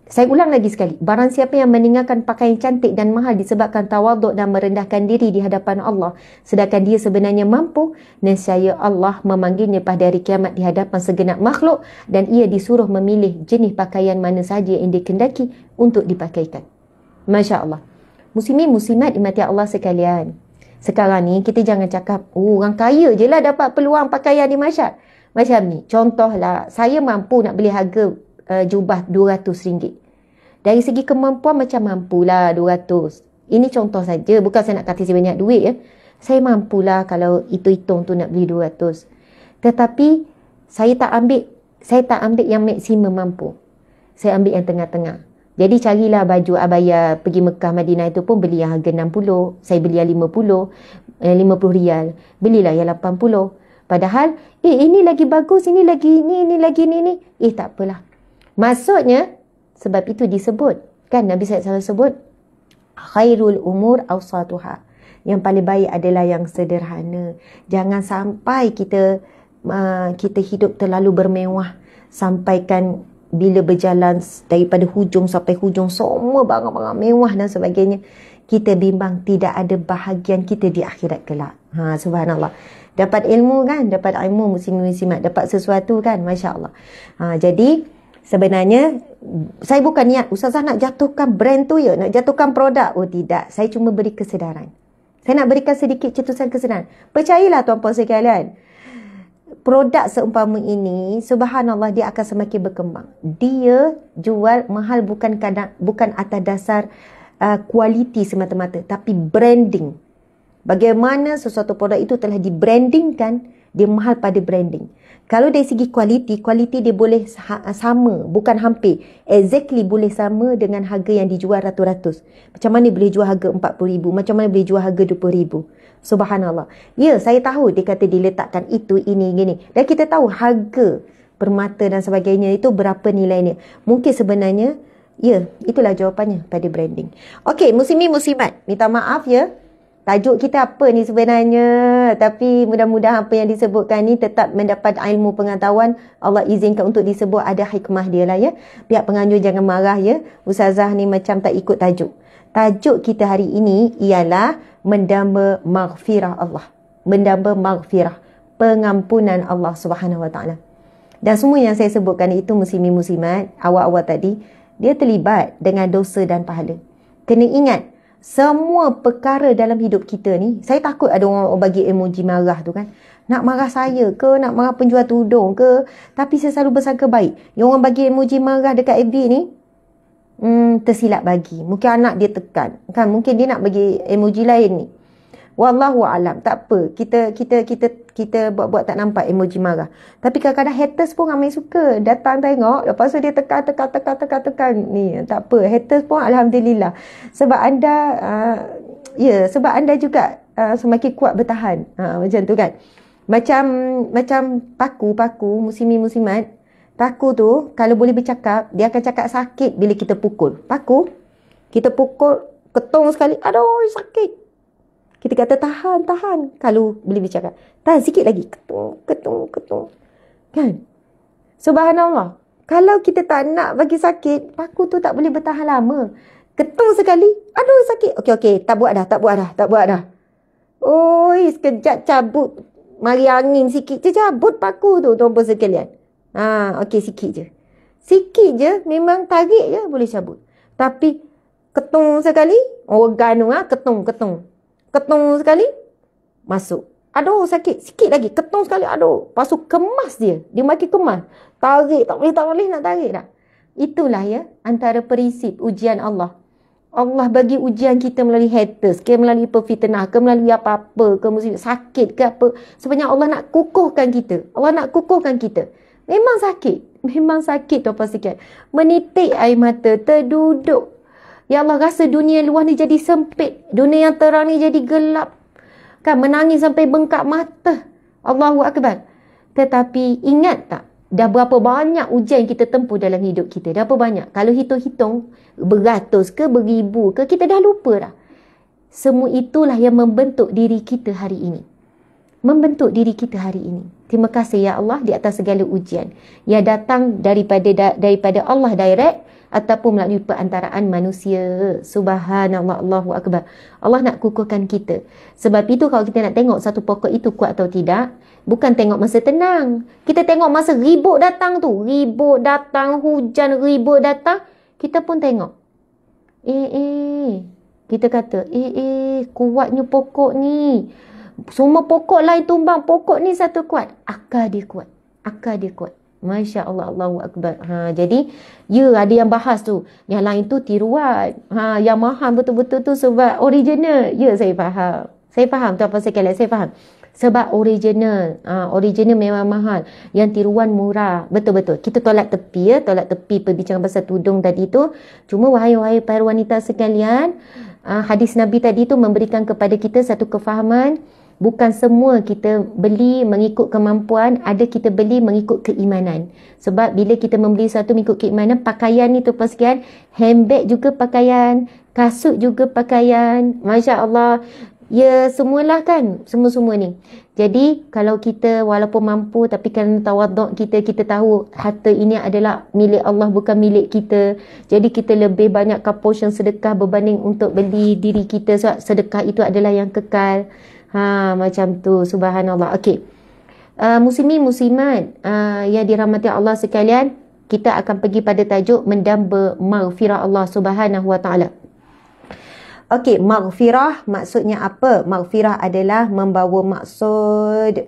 Saya ulang lagi sekali. Barang siapa yang meninggalkan pakaian cantik dan mahal disebabkan tawaduk dan merendahkan diri di hadapan Allah. Sedangkan dia sebenarnya mampu, nescaya Allah memanggilnya pada hari kiamat di hadapan segenap makhluk dan ia disuruh memilih jenis pakaian mana sahaja yang dikendaki untuk dipakaikan. Masya Allah. Musimi Muslimat di mati Allah sekalian. Sekarang ni kita jangan cakap, oh, orang kaya je lah dapat peluang pakaian di masyarakat. Macam ni, contohlah saya mampu nak beli harga uh, jubah RM200. Dari segi kemampuan macam mampulah RM200. Ini contoh saja. Bukan saya nak kata saya banyak duit ya. Saya mampulah kalau itu hitung tu nak beli RM200. Tetapi saya tak ambil saya tak ambil yang maksimum mampu. Saya ambil yang tengah-tengah. Jadi carilah baju abaya pergi Mekah Madinah itu pun beli yang harga 60, saya beli yang 50, yang 50 rial, belilah yang 80. Padahal, eh ini lagi bagus, ini lagi ni, ini lagi ni ni. Eh tak apalah. Maksudnya sebab itu disebut kan Nabi SAW selalu sebut khairul umur awsatuha. Yang paling baik adalah yang sederhana. Jangan sampai kita uh, kita hidup terlalu bermewah sampai kan bila berjalan daripada hujung sampai hujung semua barang-barang mewah dan sebagainya kita bimbang tidak ada bahagian kita di akhirat kelak. Ha subhanallah. Dapat ilmu kan, dapat ilmu muslim muslimat, dapat sesuatu kan, masya-Allah. Ha jadi sebenarnya saya bukan niat ustazah nak jatuhkan brand tu ya nak jatuhkan produk oh tidak saya cuma beri kesedaran saya nak berikan sedikit cetusan kesedaran percayalah tuan-puan sekalian produk seumpama ini subhanallah dia akan semakin berkembang dia jual mahal bukan kadang, bukan atas dasar uh, kualiti semata-mata tapi branding bagaimana sesuatu produk itu telah dibrandingkan dia mahal pada branding kalau dari segi kualiti, kualiti dia boleh sama, bukan hampir. Exactly boleh sama dengan harga yang dijual ratus-ratus. Macam mana boleh jual harga RM40,000? Macam mana boleh jual harga RM20,000? Subhanallah. Ya, saya tahu dia kata diletakkan itu, ini, gini. Dan kita tahu harga permata dan sebagainya itu berapa nilai ni? Mungkin sebenarnya, ya, itulah jawapannya pada branding. Okey, musim ni musimat. Minta maaf ya tajuk kita apa ni sebenarnya tapi mudah-mudahan apa yang disebutkan ni tetap mendapat ilmu pengetahuan Allah izinkan untuk disebut ada hikmah dia lah ya pihak penganjur jangan marah ya ustazah ni macam tak ikut tajuk tajuk kita hari ini ialah mendamba maghfirah Allah mendamba maghfirah pengampunan Allah Subhanahu Wa Taala dan semua yang saya sebutkan itu musim muslimat awal-awal tadi dia terlibat dengan dosa dan pahala kena ingat semua perkara dalam hidup kita ni saya takut ada orang bagi emoji marah tu kan nak marah saya ke nak marah penjual tudung ke tapi saya selalu bersangka baik yang orang bagi emoji marah dekat FB ni hmm, tersilap bagi mungkin anak dia tekan kan mungkin dia nak bagi emoji lain ni wallahu alam tak apa kita kita kita kita buat-buat tak nampak emoji marah tapi kadang-kadang haters pun ramai suka datang tengok lepas tu dia tekan tekan tekan tekan tekan ni tak apa haters pun alhamdulillah sebab anda uh, ya yeah, sebab anda juga uh, semakin kuat bertahan uh, macam tu kan macam macam paku-paku musimi musiman paku tu kalau boleh bercakap dia akan cakap sakit bila kita pukul paku kita pukul ketong sekali aduh sakit kita kata tahan, tahan. Kalau boleh bicara. Tahan sikit lagi. Ketung, ketung, ketung. Kan? Subhanallah. Kalau kita tak nak bagi sakit, paku tu tak boleh bertahan lama. Ketung sekali. Aduh, sakit. Okey, okey. Tak buat dah, tak buat dah, tak buat dah. Oi, sekejap cabut. Mari angin sikit je cabut paku tu, tuan-tuan sekalian. Ha, okey, sikit je. Sikit je, memang tarik je boleh cabut. Tapi, ketung sekali, organ tu ha, ketung, ketung ketung sekali, masuk. Aduh sakit. Sikit lagi. Ketung sekali. Aduh. Lepas tu kemas dia. Dia makin kemas. Tarik. Tak boleh. Tak boleh nak tarik dah. Itulah ya. Antara perisip ujian Allah. Allah bagi ujian kita melalui haters. Ke melalui perfitnah. Ke melalui apa-apa. Ke musibah. Sakit ke apa. Sebenarnya Allah nak kukuhkan kita. Allah nak kukuhkan kita. Memang sakit. Memang sakit tu apa sikit. Menitik air mata. Terduduk. Ya Allah rasa dunia luar ni jadi sempit. Dunia yang terang ni jadi gelap. Kan menangis sampai bengkak mata. Allahu Akbar. Tetapi ingat tak? Dah berapa banyak ujian kita tempuh dalam hidup kita. Dah berapa banyak? Kalau hitung-hitung beratus ke beribu ke kita dah lupa dah. Semua itulah yang membentuk diri kita hari ini. Membentuk diri kita hari ini. Terima kasih ya Allah di atas segala ujian. Yang datang daripada daripada Allah direct ataupun melalui perantaraan manusia. Subhanallah, Allahu Akbar. Allah nak kukuhkan kita. Sebab itu kalau kita nak tengok satu pokok itu kuat atau tidak, bukan tengok masa tenang. Kita tengok masa ribut datang tu. Ribut datang, hujan ribut datang. Kita pun tengok. Eh, eh. Kita kata, eh, eh, kuatnya pokok ni. Semua pokok lain tumbang. Pokok ni satu kuat. Akal dia kuat. Akal dia kuat. Masya Allah, Allahu Akbar. Ha, jadi, ya ada yang bahas tu. Yang lain tu tiruan. Ha, yang maham betul-betul tu sebab original. Ya, saya faham. Saya faham tu apa sekali. Saya faham. Sebab original. Ha, original memang mahal. Yang tiruan murah. Betul-betul. Kita tolak tepi ya. Tolak tepi perbincangan pasal tudung tadi tu. Cuma wahai-wahai para wanita sekalian. Uh, hadis Nabi tadi tu memberikan kepada kita satu kefahaman bukan semua kita beli mengikut kemampuan, ada kita beli mengikut keimanan. Sebab bila kita membeli satu mengikut keimanan, pakaian ni tu pasukan, handbag juga pakaian, kasut juga pakaian, Masya Allah. Ya, semualah kan, semua-semua ni. Jadi, kalau kita walaupun mampu tapi kerana tawaduk kita, kita tahu harta ini adalah milik Allah bukan milik kita. Jadi, kita lebih banyak kapos yang sedekah berbanding untuk beli diri kita sebab sedekah itu adalah yang kekal. Ha macam tu subhanallah. Okey. Uh, musimi musimat uh, yang dirahmati Allah sekalian, kita akan pergi pada tajuk mendamba maghfirah Allah Subhanahu Wa Taala. Okey, maghfirah maksudnya apa? Maghfirah adalah membawa maksud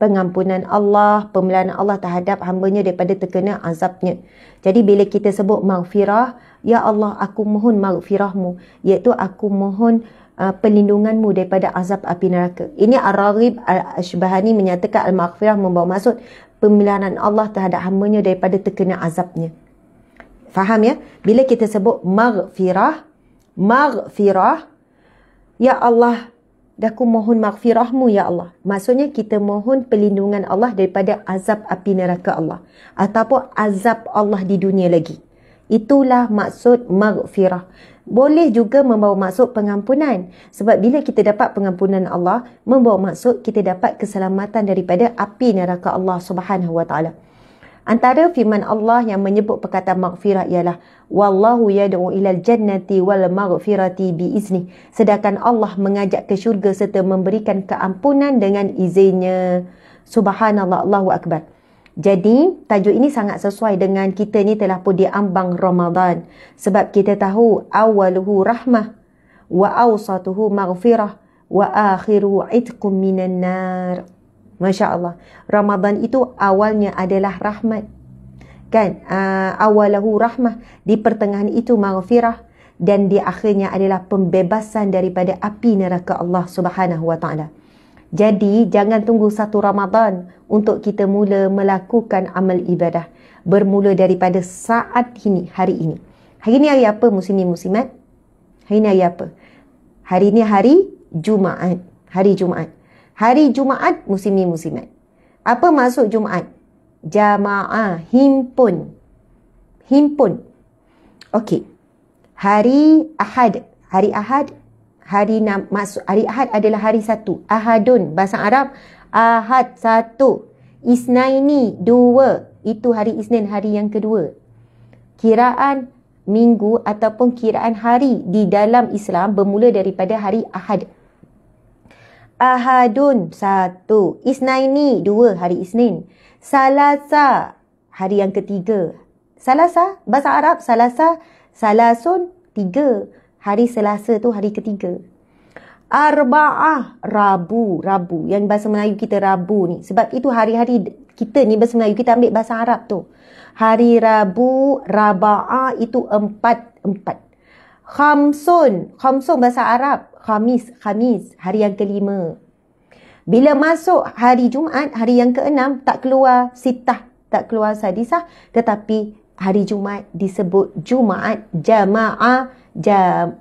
pengampunan Allah, pemelahan Allah terhadap hambanya daripada terkena azabnya. Jadi bila kita sebut maghfirah, Ya Allah, aku mohon maghfirahmu. Iaitu aku mohon uh, perlindunganmu daripada azab api neraka. Ini Ar-Raghib Al-Ashbahani menyatakan Al-Maghfirah membawa maksud pemeliharaan Allah terhadap hambanya daripada terkena azabnya. Faham ya? Bila kita sebut maghfirah, maghfirah, ya Allah, dah ku mohon maghfirahmu ya Allah. Maksudnya kita mohon pelindungan Allah daripada azab api neraka Allah. Ataupun azab Allah di dunia lagi. Itulah maksud maghfirah boleh juga membawa masuk pengampunan. Sebab bila kita dapat pengampunan Allah, membawa masuk kita dapat keselamatan daripada api neraka Allah Subhanahu wa taala. Antara firman Allah yang menyebut perkataan maghfirah ialah wallahu yad'u ila al-jannati wal maghfirati bi izni. Sedangkan Allah mengajak ke syurga serta memberikan keampunan dengan izinnya. Subhanallah Allahu akbar. Jadi, tajuk ini sangat sesuai dengan kita ni telah pun diambang Ramadan. Sebab kita tahu, awaluhu rahmah, wa awsatuhu maghfirah, wa akhiru itkum minan nar. Masya Allah. Ramadan itu awalnya adalah rahmat. Kan? Uh, ah, awaluhu rahmah, di pertengahan itu maghfirah. Dan di akhirnya adalah pembebasan daripada api neraka Allah subhanahu wa ta'ala. Jadi jangan tunggu satu Ramadan untuk kita mula melakukan amal ibadah bermula daripada saat ini hari ini. Hari ini hari apa muslimin muslimat? Hari ini hari apa? Hari ini hari Jumaat. Hari Jumaat. Hari Jumaat musim muslimin muslimat. Apa maksud Jumaat? Jamaah himpun. Himpun. Okey. Hari Ahad. Hari Ahad hari masuk hari Ahad adalah hari satu. Ahadun bahasa Arab Ahad satu. Isnaini dua. Itu hari Isnin hari yang kedua. Kiraan minggu ataupun kiraan hari di dalam Islam bermula daripada hari Ahad. Ahadun satu. Isnaini dua hari Isnin. Salasa hari yang ketiga. Salasa bahasa Arab salasa salasun tiga. Hari Selasa tu hari ketiga. Arba'ah Rabu, Rabu yang bahasa Melayu kita Rabu ni. Sebab itu hari-hari kita ni bahasa Melayu kita ambil bahasa Arab tu. Hari Rabu, Raba'ah itu empat, empat. Khamsun, Khamsun bahasa Arab. Khamis, Khamis, hari yang kelima. Bila masuk hari Jumaat, hari yang keenam, tak keluar sitah, tak keluar sadisah. Tetapi hari Jumaat disebut Jumaat, Jama'ah,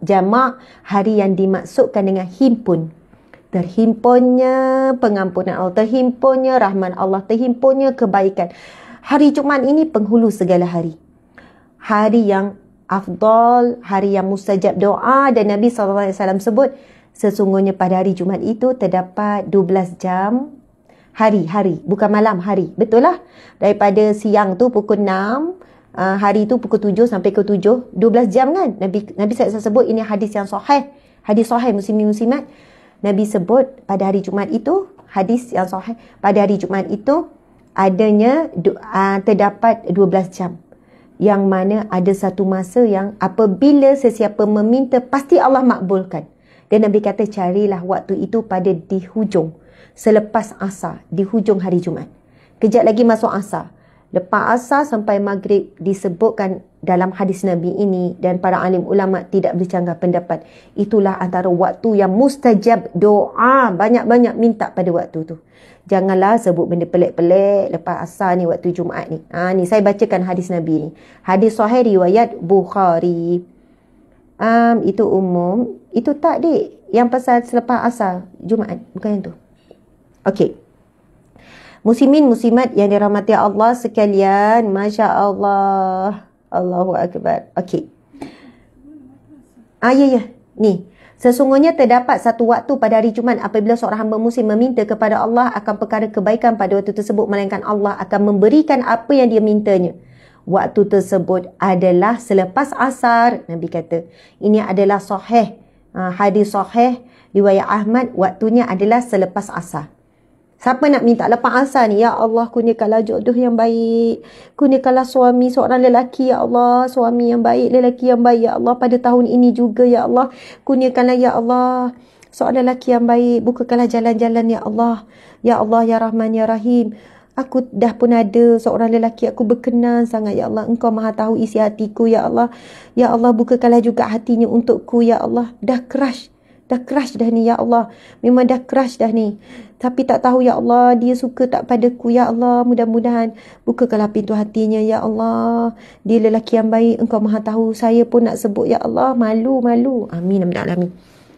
jamak hari yang dimaksudkan dengan himpun terhimpunnya pengampunan Allah terhimpunnya rahmat Allah terhimpunnya kebaikan hari Jumaat ini penghulu segala hari hari yang afdal hari yang mustajab doa dan Nabi SAW sebut sesungguhnya pada hari Jumaat itu terdapat 12 jam hari hari bukan malam hari Betullah daripada siang tu pukul Ah, hari tu pukul 7 sampai ke 7 12 jam kan Nabi Nabi saya sebut ini hadis yang sahih hadis sahih muslimin muslimat Nabi sebut pada hari Jumaat itu hadis yang sahih pada hari Jumaat itu adanya uh, terdapat 12 jam yang mana ada satu masa yang apabila sesiapa meminta pasti Allah makbulkan dan Nabi kata carilah waktu itu pada di hujung selepas asar di hujung hari Jumaat kejap lagi masuk asar lepas asar sampai maghrib disebutkan dalam hadis Nabi ini dan para alim ulama tidak bercanggah pendapat. Itulah antara waktu yang mustajab doa banyak-banyak minta pada waktu tu. Janganlah sebut benda pelik-pelik lepas asar ni waktu Jumaat ni. Ha, ni saya bacakan hadis Nabi ni. Hadis sahih riwayat Bukhari. Um, itu umum. Itu tak dik. Yang pasal selepas asar Jumaat. Bukan yang tu. Okay. Muslimin muslimat yang dirahmati Allah sekalian. Masya Allah. Allahu Akbar. Okey. Ah, ya, ya. Ni. Sesungguhnya terdapat satu waktu pada hari Jumat apabila seorang hamba muslim meminta kepada Allah akan perkara kebaikan pada waktu tersebut melainkan Allah akan memberikan apa yang dia mintanya. Waktu tersebut adalah selepas asar. Nabi kata, ini adalah sahih. Ah, hadis sahih riwayat Ahmad waktunya adalah selepas asar. Siapa nak minta lepas asal ni? Ya Allah, kunyakanlah jodoh yang baik. Kunyakanlah suami seorang lelaki, Ya Allah. Suami yang baik, lelaki yang baik, Ya Allah. Pada tahun ini juga, Ya Allah. Kunyakanlah, Ya Allah. Seorang lelaki yang baik. Bukakanlah jalan-jalan, Ya Allah. Ya Allah, Ya Rahman, Ya Rahim. Aku dah pun ada seorang lelaki aku berkenan sangat ya Allah. Engkau maha tahu isi hatiku ya Allah. Ya Allah bukakanlah juga hatinya untukku ya Allah. Dah crush. Dah crush dah ni, Ya Allah. Memang dah crush dah ni. Tapi tak tahu, Ya Allah, dia suka tak padaku, Ya Allah. Mudah-mudahan bukakanlah pintu hatinya, Ya Allah. Dia lelaki yang baik, engkau maha tahu. Saya pun nak sebut, Ya Allah. Malu, malu. Amin, amin, amin.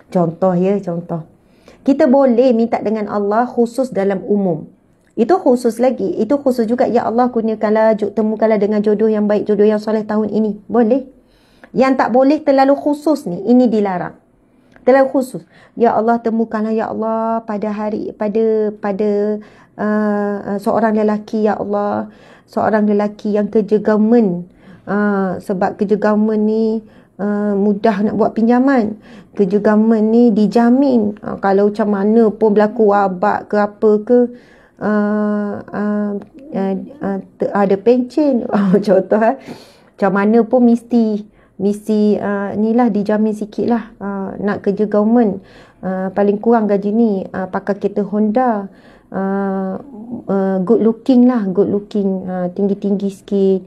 Contoh ya, contoh. Kita boleh minta dengan Allah khusus dalam umum. Itu khusus lagi. Itu khusus juga, Ya Allah, kunyakanlah, temukanlah dengan jodoh yang baik, jodoh yang soleh tahun ini. Boleh. Yang tak boleh terlalu khusus ni, ini dilarang. Dalam khusus. Ya Allah temukanlah ya Allah pada hari pada pada uh, seorang lelaki ya Allah seorang lelaki yang kerja government uh, sebab kerja government ni Uh, mudah nak buat pinjaman kerja government ni dijamin uh, kalau macam mana pun berlaku wabak ke apa ke uh, uh, uh, uh, ada pencen uh, <laughs> contoh eh. macam mana pun mesti uh, mesti uh, ah, ni lah dijamin sikit lah uh, ah, nak kerja government uh, paling kurang gaji ni uh, pakai kereta Honda uh, uh, good looking lah good looking uh, tinggi-tinggi sikit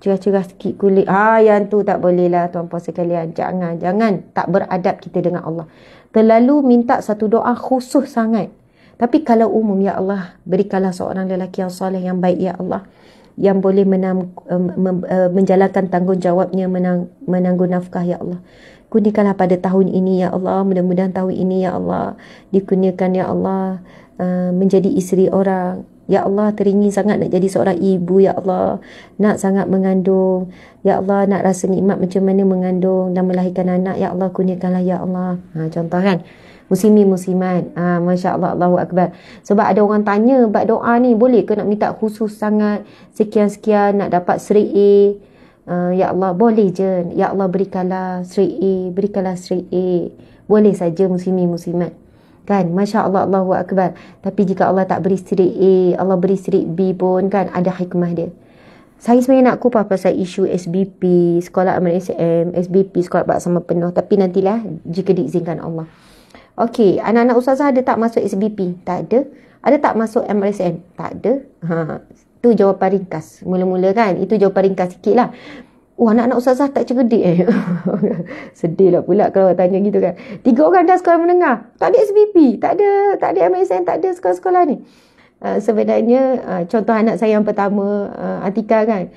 cerah-cerah sikit kulit ah, yang tu tak boleh lah tuan puan sekalian jangan jangan tak beradab kita dengan Allah terlalu minta satu doa khusus sangat tapi kalau umum ya Allah berikanlah seorang lelaki yang soleh yang baik ya Allah yang boleh menang, eh, menjalankan tanggungjawabnya menang, menanggung nafkah ya Allah. Kurniakanlah pada tahun ini ya Allah, mudah-mudahan tahun ini ya Allah dikurniakan ya Allah eh, menjadi isteri orang. Ya Allah teringin sangat nak jadi seorang ibu ya Allah. Nak sangat mengandung. Ya Allah nak rasa nikmat macam mana mengandung dan melahirkan anak ya Allah kurniakanlah ya Allah. Ha contoh kan muslimin musiman. ha, ah, Masya Allah Allahu Akbar sebab ada orang tanya buat doa ni boleh ke nak minta khusus sangat sekian-sekian nak dapat seri A uh, Ya Allah boleh je Ya Allah berikanlah seri A berikanlah seri A boleh saja muslimin musiman, kan masya Allah Allahu Akbar tapi jika Allah tak beri seri A Allah beri seri B pun kan ada hikmah dia saya sebenarnya nak kupas pasal isu SBP, sekolah aman SM, SBP, sekolah bak sama penuh. Tapi nantilah jika diizinkan Allah. Okey, anak-anak ustazah ada tak masuk SBP? Tak ada. Ada tak masuk MRSM? Tak ada. Ha, tu jawapan ringkas. Mula-mula kan, itu jawapan ringkas sikitlah. lah. Oh, anak-anak ustazah tak cerdik eh. <laughs> Sedih lah pula kalau tanya gitu kan. Tiga orang dah sekolah menengah. Tak ada SBP. Tak ada, tak ada MSN. Tak ada sekolah-sekolah ni. Uh, sebenarnya, uh, contoh anak saya yang pertama, uh, Atika kan.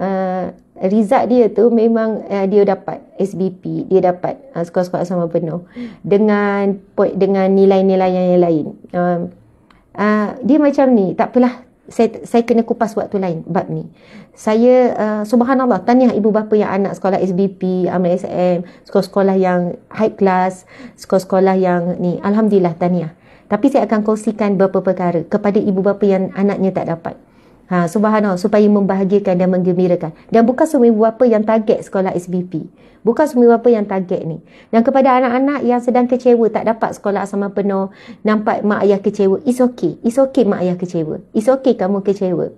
Uh, result dia tu memang uh, dia dapat SBP, dia dapat uh, skor-skor asam penuh dengan point, dengan nilai-nilai yang, yang lain. Uh, uh, dia macam ni, tak apalah saya, saya kena kupas waktu lain bab ni. Saya uh, subhanallah tanya ibu bapa yang anak sekolah SBP, Amal SM, sekolah-sekolah yang high class, sekolah-sekolah yang ni alhamdulillah tanya. Tapi saya akan kongsikan beberapa perkara kepada ibu bapa yang anaknya tak dapat. Ha, subhanallah supaya membahagiakan dan menggembirakan. Dan bukan semua ibu bapa yang target sekolah SBP. Bukan semua ibu bapa yang target ni. Dan kepada anak-anak yang sedang kecewa tak dapat sekolah asrama penuh, nampak mak ayah kecewa, it's okay. It's okay mak ayah kecewa. It's okay kamu kecewa.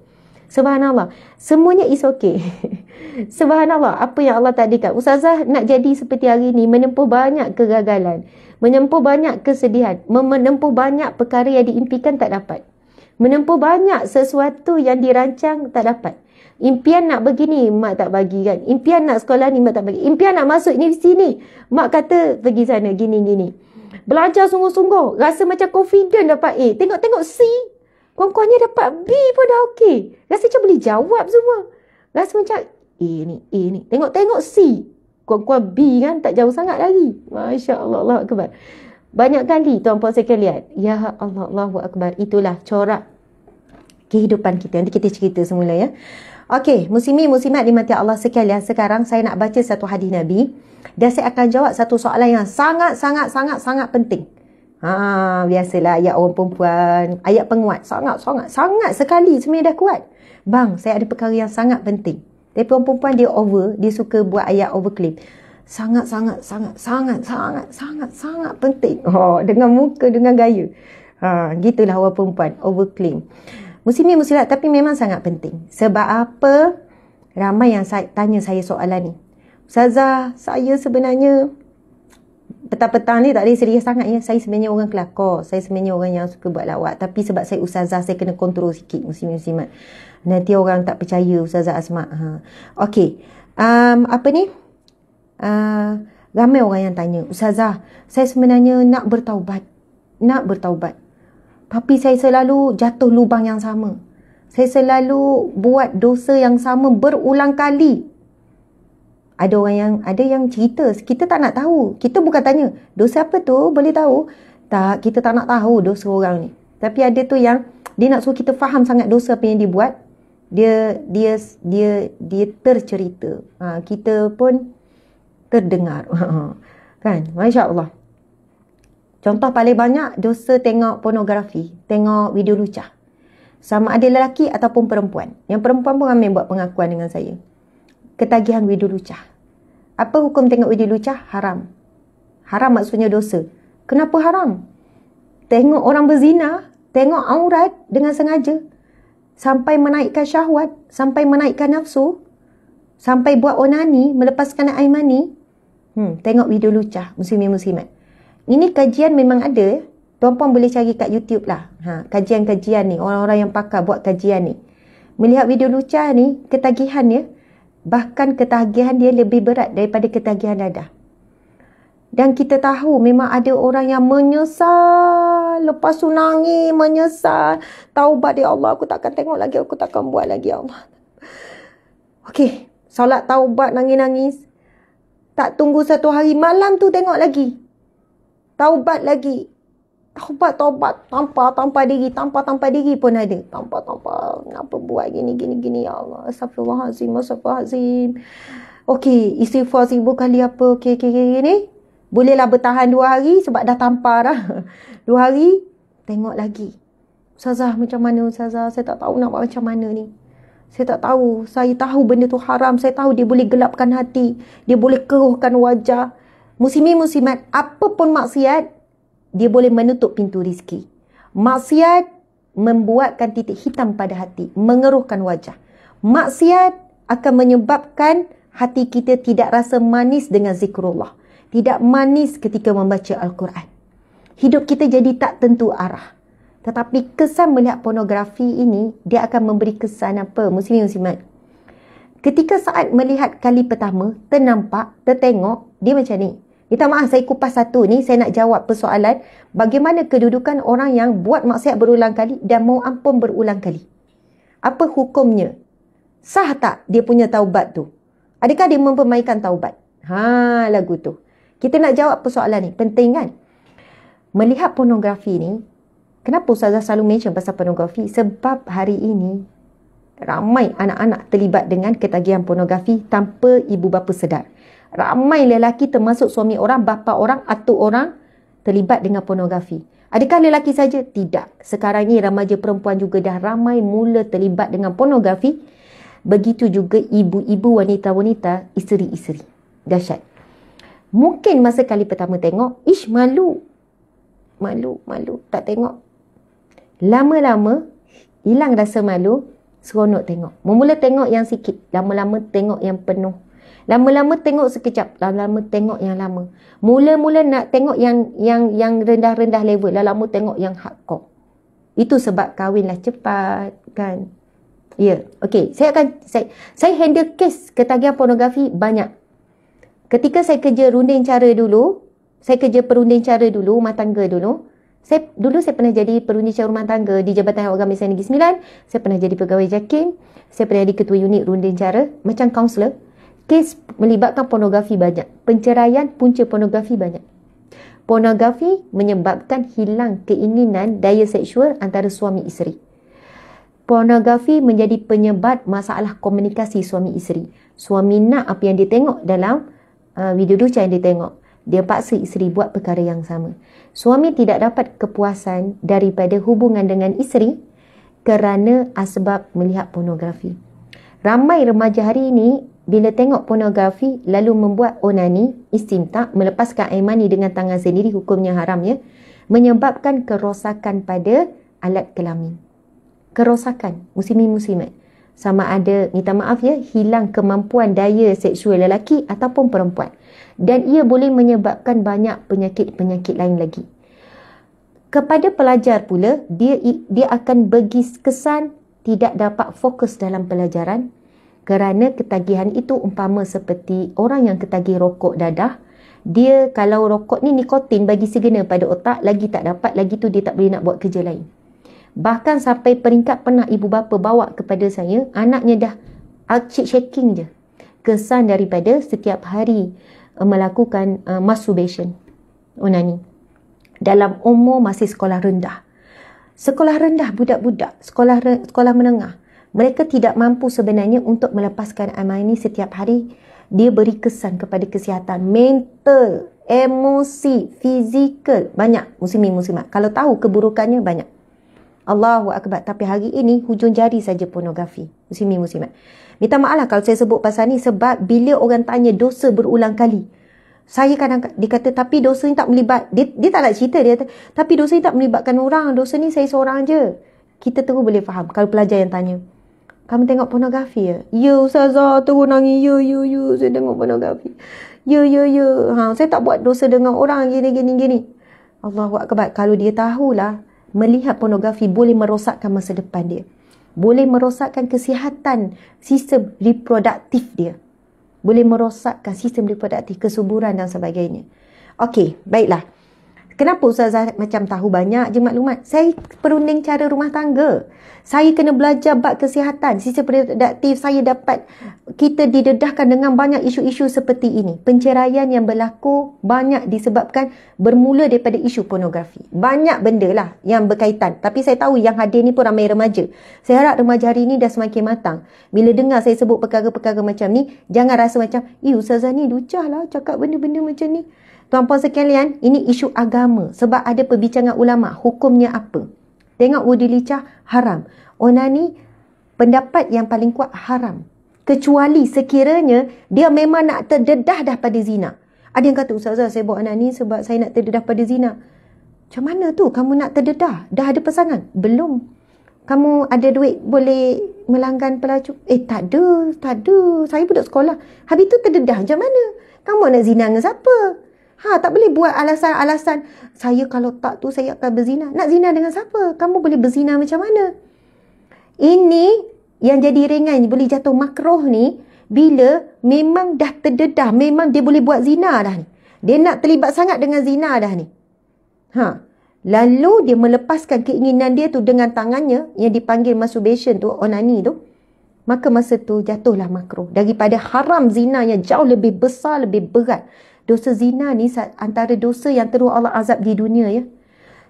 Subhanallah. Semuanya is okay. <laughs> Subhanallah. Apa yang Allah takdirkan. Ustazah nak jadi seperti hari ini menempuh banyak kegagalan. Menempuh banyak kesedihan. Menempuh banyak perkara yang diimpikan tak dapat menempuh banyak sesuatu yang dirancang tak dapat. Impian nak begini, mak tak bagi kan. Impian nak sekolah ni, mak tak bagi. Impian nak masuk ni sini mak kata pergi sana, gini, gini. Belajar sungguh-sungguh, rasa macam confident dapat A. Tengok-tengok C, kawan-kawannya dapat B pun dah okey. Rasa macam boleh jawab semua. Rasa macam A ni, A ni. Tengok-tengok C, kawan-kawan B kan tak jauh sangat lagi. Masya Allah, Allah Akbar. Banyak kali tuan-puan saya lihat. Ya Allah, Allah Akbar. Itulah corak kehidupan kita. Nanti kita cerita semula ya. Okey, muslimin muslimat di mati Allah sekalian. Sekarang saya nak baca satu hadis Nabi dan saya akan jawab satu soalan yang sangat sangat sangat sangat penting. Ha, biasalah ayat orang perempuan, ayat penguat sangat sangat sangat sekali sebenarnya dah kuat. Bang, saya ada perkara yang sangat penting. Tapi orang perempuan dia over, dia suka buat ayat overclaim. Sangat sangat sangat sangat sangat sangat sangat penting. Oh, dengan muka dengan gaya. Ha, gitulah orang perempuan overclaim. Musim Muslimin muslimat tapi memang sangat penting. Sebab apa ramai yang saya, tanya saya soalan ni. Ustazah, saya sebenarnya petang-petang ni tak ada serius sangat ya. Saya sebenarnya orang kelakor. Saya sebenarnya orang yang suka buat lawak. Tapi sebab saya ustazah, saya kena kontrol sikit musim muslimat. Nanti orang tak percaya ustazah asmat. Ha. Okay. Um, apa ni? Uh, ramai orang yang tanya. Ustazah, saya sebenarnya nak bertaubat. Nak bertaubat. Tapi saya selalu jatuh lubang yang sama. Saya selalu buat dosa yang sama berulang kali. Ada orang yang ada yang cerita, kita tak nak tahu. Kita bukan tanya, dosa apa tu? Boleh tahu? Tak, kita tak nak tahu dosa orang ni. Tapi ada tu yang dia nak suruh kita faham sangat dosa apa yang dia buat. Dia dia dia dia tercerita. Ha, kita pun terdengar. <laughs> Ha, kan? Masya-Allah. Contoh paling banyak dosa tengok pornografi, tengok video lucah. Sama ada lelaki ataupun perempuan. Yang perempuan pun ramai buat pengakuan dengan saya. Ketagihan video lucah. Apa hukum tengok video lucah? Haram. Haram maksudnya dosa. Kenapa haram? Tengok orang berzina, tengok aurat dengan sengaja. Sampai menaikkan syahwat, sampai menaikkan nafsu. Sampai buat onani, melepaskan air Hmm, tengok video lucah, muslimin muslimat. -muslimat. Ini kajian memang ada. Tuan-puan boleh cari kat YouTube lah. Ha, kajian-kajian ni. Orang-orang yang pakar buat kajian ni. Melihat video Lucha ni, ketagihan ya. Bahkan ketagihan dia lebih berat daripada ketagihan dadah. Dan kita tahu memang ada orang yang menyesal. Lepas sunangi, menyesal. Taubat ya Allah, aku takkan tengok lagi. Aku takkan buat lagi ya Allah. Okey, solat taubat, nangis-nangis. Tak tunggu satu hari, malam tu tengok lagi taubat lagi. Taubat, taubat, tanpa, tanpa diri, tanpa, tanpa diri pun ada. Tanpa, tanpa, kenapa buat gini, gini, gini, ya Allah. Astagfirullahaladzim, astagfirullahaladzim. Okey, istighfar seribu kali apa, okey, okey, okey, ni. Bolehlah bertahan dua hari sebab dah tanpa dah. <laughs> Dua hari, tengok lagi. Ustazah, macam mana Ustazah? Saya tak tahu nak buat macam mana ni. Saya tak tahu. Saya tahu benda tu haram. Saya tahu dia boleh gelapkan hati. Dia boleh keruhkan wajah. Muslimin muslimat apa pun maksiat dia boleh menutup pintu rizki. Maksiat membuatkan titik hitam pada hati, mengeruhkan wajah. Maksiat akan menyebabkan hati kita tidak rasa manis dengan zikrullah. Tidak manis ketika membaca Al-Quran. Hidup kita jadi tak tentu arah. Tetapi kesan melihat pornografi ini, dia akan memberi kesan apa? Muslimin muslimat. Ketika saat melihat kali pertama, ternampak, tertengok, dia macam ni. Minta maaf saya kupas satu ni saya nak jawab persoalan bagaimana kedudukan orang yang buat maksiat berulang kali dan mau ampun berulang kali. Apa hukumnya? Sah tak dia punya taubat tu? Adakah dia mempermainkan taubat? Ha lagu tu. Kita nak jawab persoalan ni penting kan? Melihat pornografi ni kenapa Ustazah selalu mention pasal pornografi? Sebab hari ini ramai anak-anak terlibat dengan ketagihan pornografi tanpa ibu bapa sedar ramai lelaki termasuk suami orang, bapa orang, atuk orang terlibat dengan pornografi. Adakah lelaki saja? Tidak. Sekarang ni ramai perempuan juga dah ramai mula terlibat dengan pornografi. Begitu juga ibu-ibu wanita-wanita, isteri-isteri. Dahsyat. Mungkin masa kali pertama tengok, ish malu. Malu, malu. Tak tengok. Lama-lama, hilang rasa malu, seronok tengok. Memula tengok yang sikit. Lama-lama tengok yang penuh. Lama-lama tengok sekejap, lama-lama tengok yang lama. Mula-mula nak tengok yang yang yang rendah-rendah level, lama-lama tengok yang hardcore. Itu sebab kahwinlah cepat kan. Ya, yeah. okey. Saya akan saya saya handle kes ketagihan pornografi banyak. Ketika saya kerja runding cara dulu, saya kerja perunding cara dulu, rumah tangga dulu. Saya dulu saya pernah jadi perunding cara rumah tangga di Jabatan agama Malaysia Negeri sembilan. Saya pernah jadi pegawai JAKIM. Saya pernah jadi ketua unit runding cara macam kaunselor kes melibatkan pornografi banyak. Penceraian punca pornografi banyak. Pornografi menyebabkan hilang keinginan daya seksual antara suami isteri. Pornografi menjadi penyebab masalah komunikasi suami isteri. Suami nak apa yang dia tengok dalam uh, video duca yang dia tengok. Dia paksa isteri buat perkara yang sama. Suami tidak dapat kepuasan daripada hubungan dengan isteri kerana asbab melihat pornografi. Ramai remaja hari ini bila tengok pornografi lalu membuat onani, istimta, melepaskan air mani dengan tangan sendiri, hukumnya haram ya, menyebabkan kerosakan pada alat kelamin. Kerosakan, muslimi-muslimat. Sama ada, minta maaf ya, hilang kemampuan daya seksual lelaki ataupun perempuan. Dan ia boleh menyebabkan banyak penyakit-penyakit lain lagi. Kepada pelajar pula, dia dia akan bagi kesan tidak dapat fokus dalam pelajaran kerana ketagihan itu umpama seperti orang yang ketagih rokok dadah dia kalau rokok ni nikotin bagi segena pada otak lagi tak dapat lagi tu dia tak boleh nak buat kerja lain bahkan sampai peringkat pernah ibu bapa bawa kepada saya anaknya dah acik shaking je kesan daripada setiap hari uh, melakukan uh, masturbation unani dalam umur masih sekolah rendah sekolah rendah budak-budak, sekolah re- sekolah menengah, mereka tidak mampu sebenarnya untuk melepaskan amal ini setiap hari. Dia beri kesan kepada kesihatan mental, emosi, fizikal. Banyak muslimin-muslimat. Kalau tahu keburukannya, banyak. Allahu Akbar. Tapi hari ini, hujung jari saja pornografi. Muslimin-muslimat. Minta maaf lah kalau saya sebut pasal ni sebab bila orang tanya dosa berulang kali saya kadang dikata tapi dosa ni tak melibat dia, dia tak nak cerita dia tapi dosa ni tak melibatkan orang dosa ni saya seorang aje kita terus boleh faham kalau pelajar yang tanya kamu tengok pornografi ya ya ustazah terus nangis ya ya ya saya tengok pornografi ya ya ya ha, saya tak buat dosa dengan orang gini gini gini Allahuakbar kalau dia tahulah melihat pornografi boleh merosakkan masa depan dia boleh merosakkan kesihatan sistem reproduktif dia boleh merosakkan sistem reproduktif, kesuburan dan sebagainya. Okey, baiklah. Kenapa Ustazah macam tahu banyak je maklumat? Saya perunding cara rumah tangga. Saya kena belajar bab kesihatan. Sisi produktif saya dapat kita didedahkan dengan banyak isu-isu seperti ini. Penceraian yang berlaku banyak disebabkan bermula daripada isu pornografi. Banyak benda lah yang berkaitan. Tapi saya tahu yang hadir ni pun ramai remaja. Saya harap remaja hari ni dah semakin matang. Bila dengar saya sebut perkara-perkara macam ni, jangan rasa macam, eh Ustazah ni lucah lah cakap benda-benda macam ni. Tuan-puan sekalian, ini isu agama sebab ada perbincangan ulama hukumnya apa. Tengok wudi licah haram. Onani pendapat yang paling kuat haram. Kecuali sekiranya dia memang nak terdedah dah pada zina. Ada yang kata, Ustazah saya buat onani sebab saya nak terdedah pada zina. Macam mana tu kamu nak terdedah? Dah ada pasangan? Belum. Kamu ada duit boleh melanggan pelacu? Eh tak ada, tak ada. Saya budak sekolah. Habis tu terdedah macam mana? Kamu nak zina dengan siapa? Ha, tak boleh buat alasan-alasan saya kalau tak tu saya akan berzina. Nak zina dengan siapa? Kamu boleh berzina macam mana? Ini yang jadi ringan boleh jatuh makroh ni bila memang dah terdedah, memang dia boleh buat zina dah ni. Dia nak terlibat sangat dengan zina dah ni. Ha. Lalu dia melepaskan keinginan dia tu dengan tangannya yang dipanggil masturbation tu, onani tu. Maka masa tu jatuhlah makruh daripada haram zina yang jauh lebih besar, lebih berat dosa zina ni antara dosa yang terus Allah azab di dunia ya.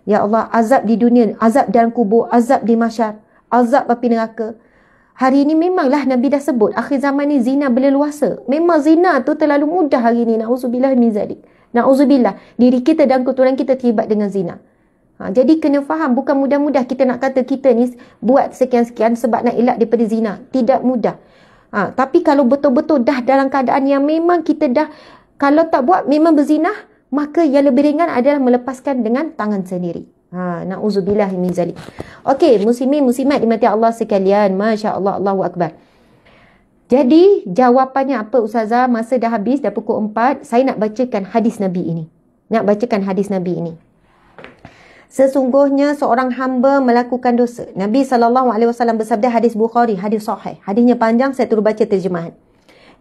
Ya Allah azab di dunia, azab dan kubur, azab di masyar, azab api neraka. Hari ini memanglah Nabi dah sebut akhir zaman ni zina boleh berleluasa. Memang zina tu terlalu mudah hari ini. Nauzubillah min zalik. Nauzubillah diri kita dan keturunan kita terlibat dengan zina. Ha, jadi kena faham bukan mudah-mudah kita nak kata kita ni buat sekian-sekian sebab nak elak daripada zina. Tidak mudah. Ha, tapi kalau betul-betul dah dalam keadaan yang memang kita dah kalau tak buat memang berzinah maka yang lebih ringan adalah melepaskan dengan tangan sendiri ha nauzubillah min zalik okey muslimin muslimat dimati Allah sekalian masya-Allah Allahu akbar jadi jawapannya apa ustazah masa dah habis dah pukul 4 saya nak bacakan hadis nabi ini nak bacakan hadis nabi ini Sesungguhnya seorang hamba melakukan dosa. Nabi saw bersabda hadis Bukhari, hadis sahih. Hadisnya panjang saya turut baca terjemahan.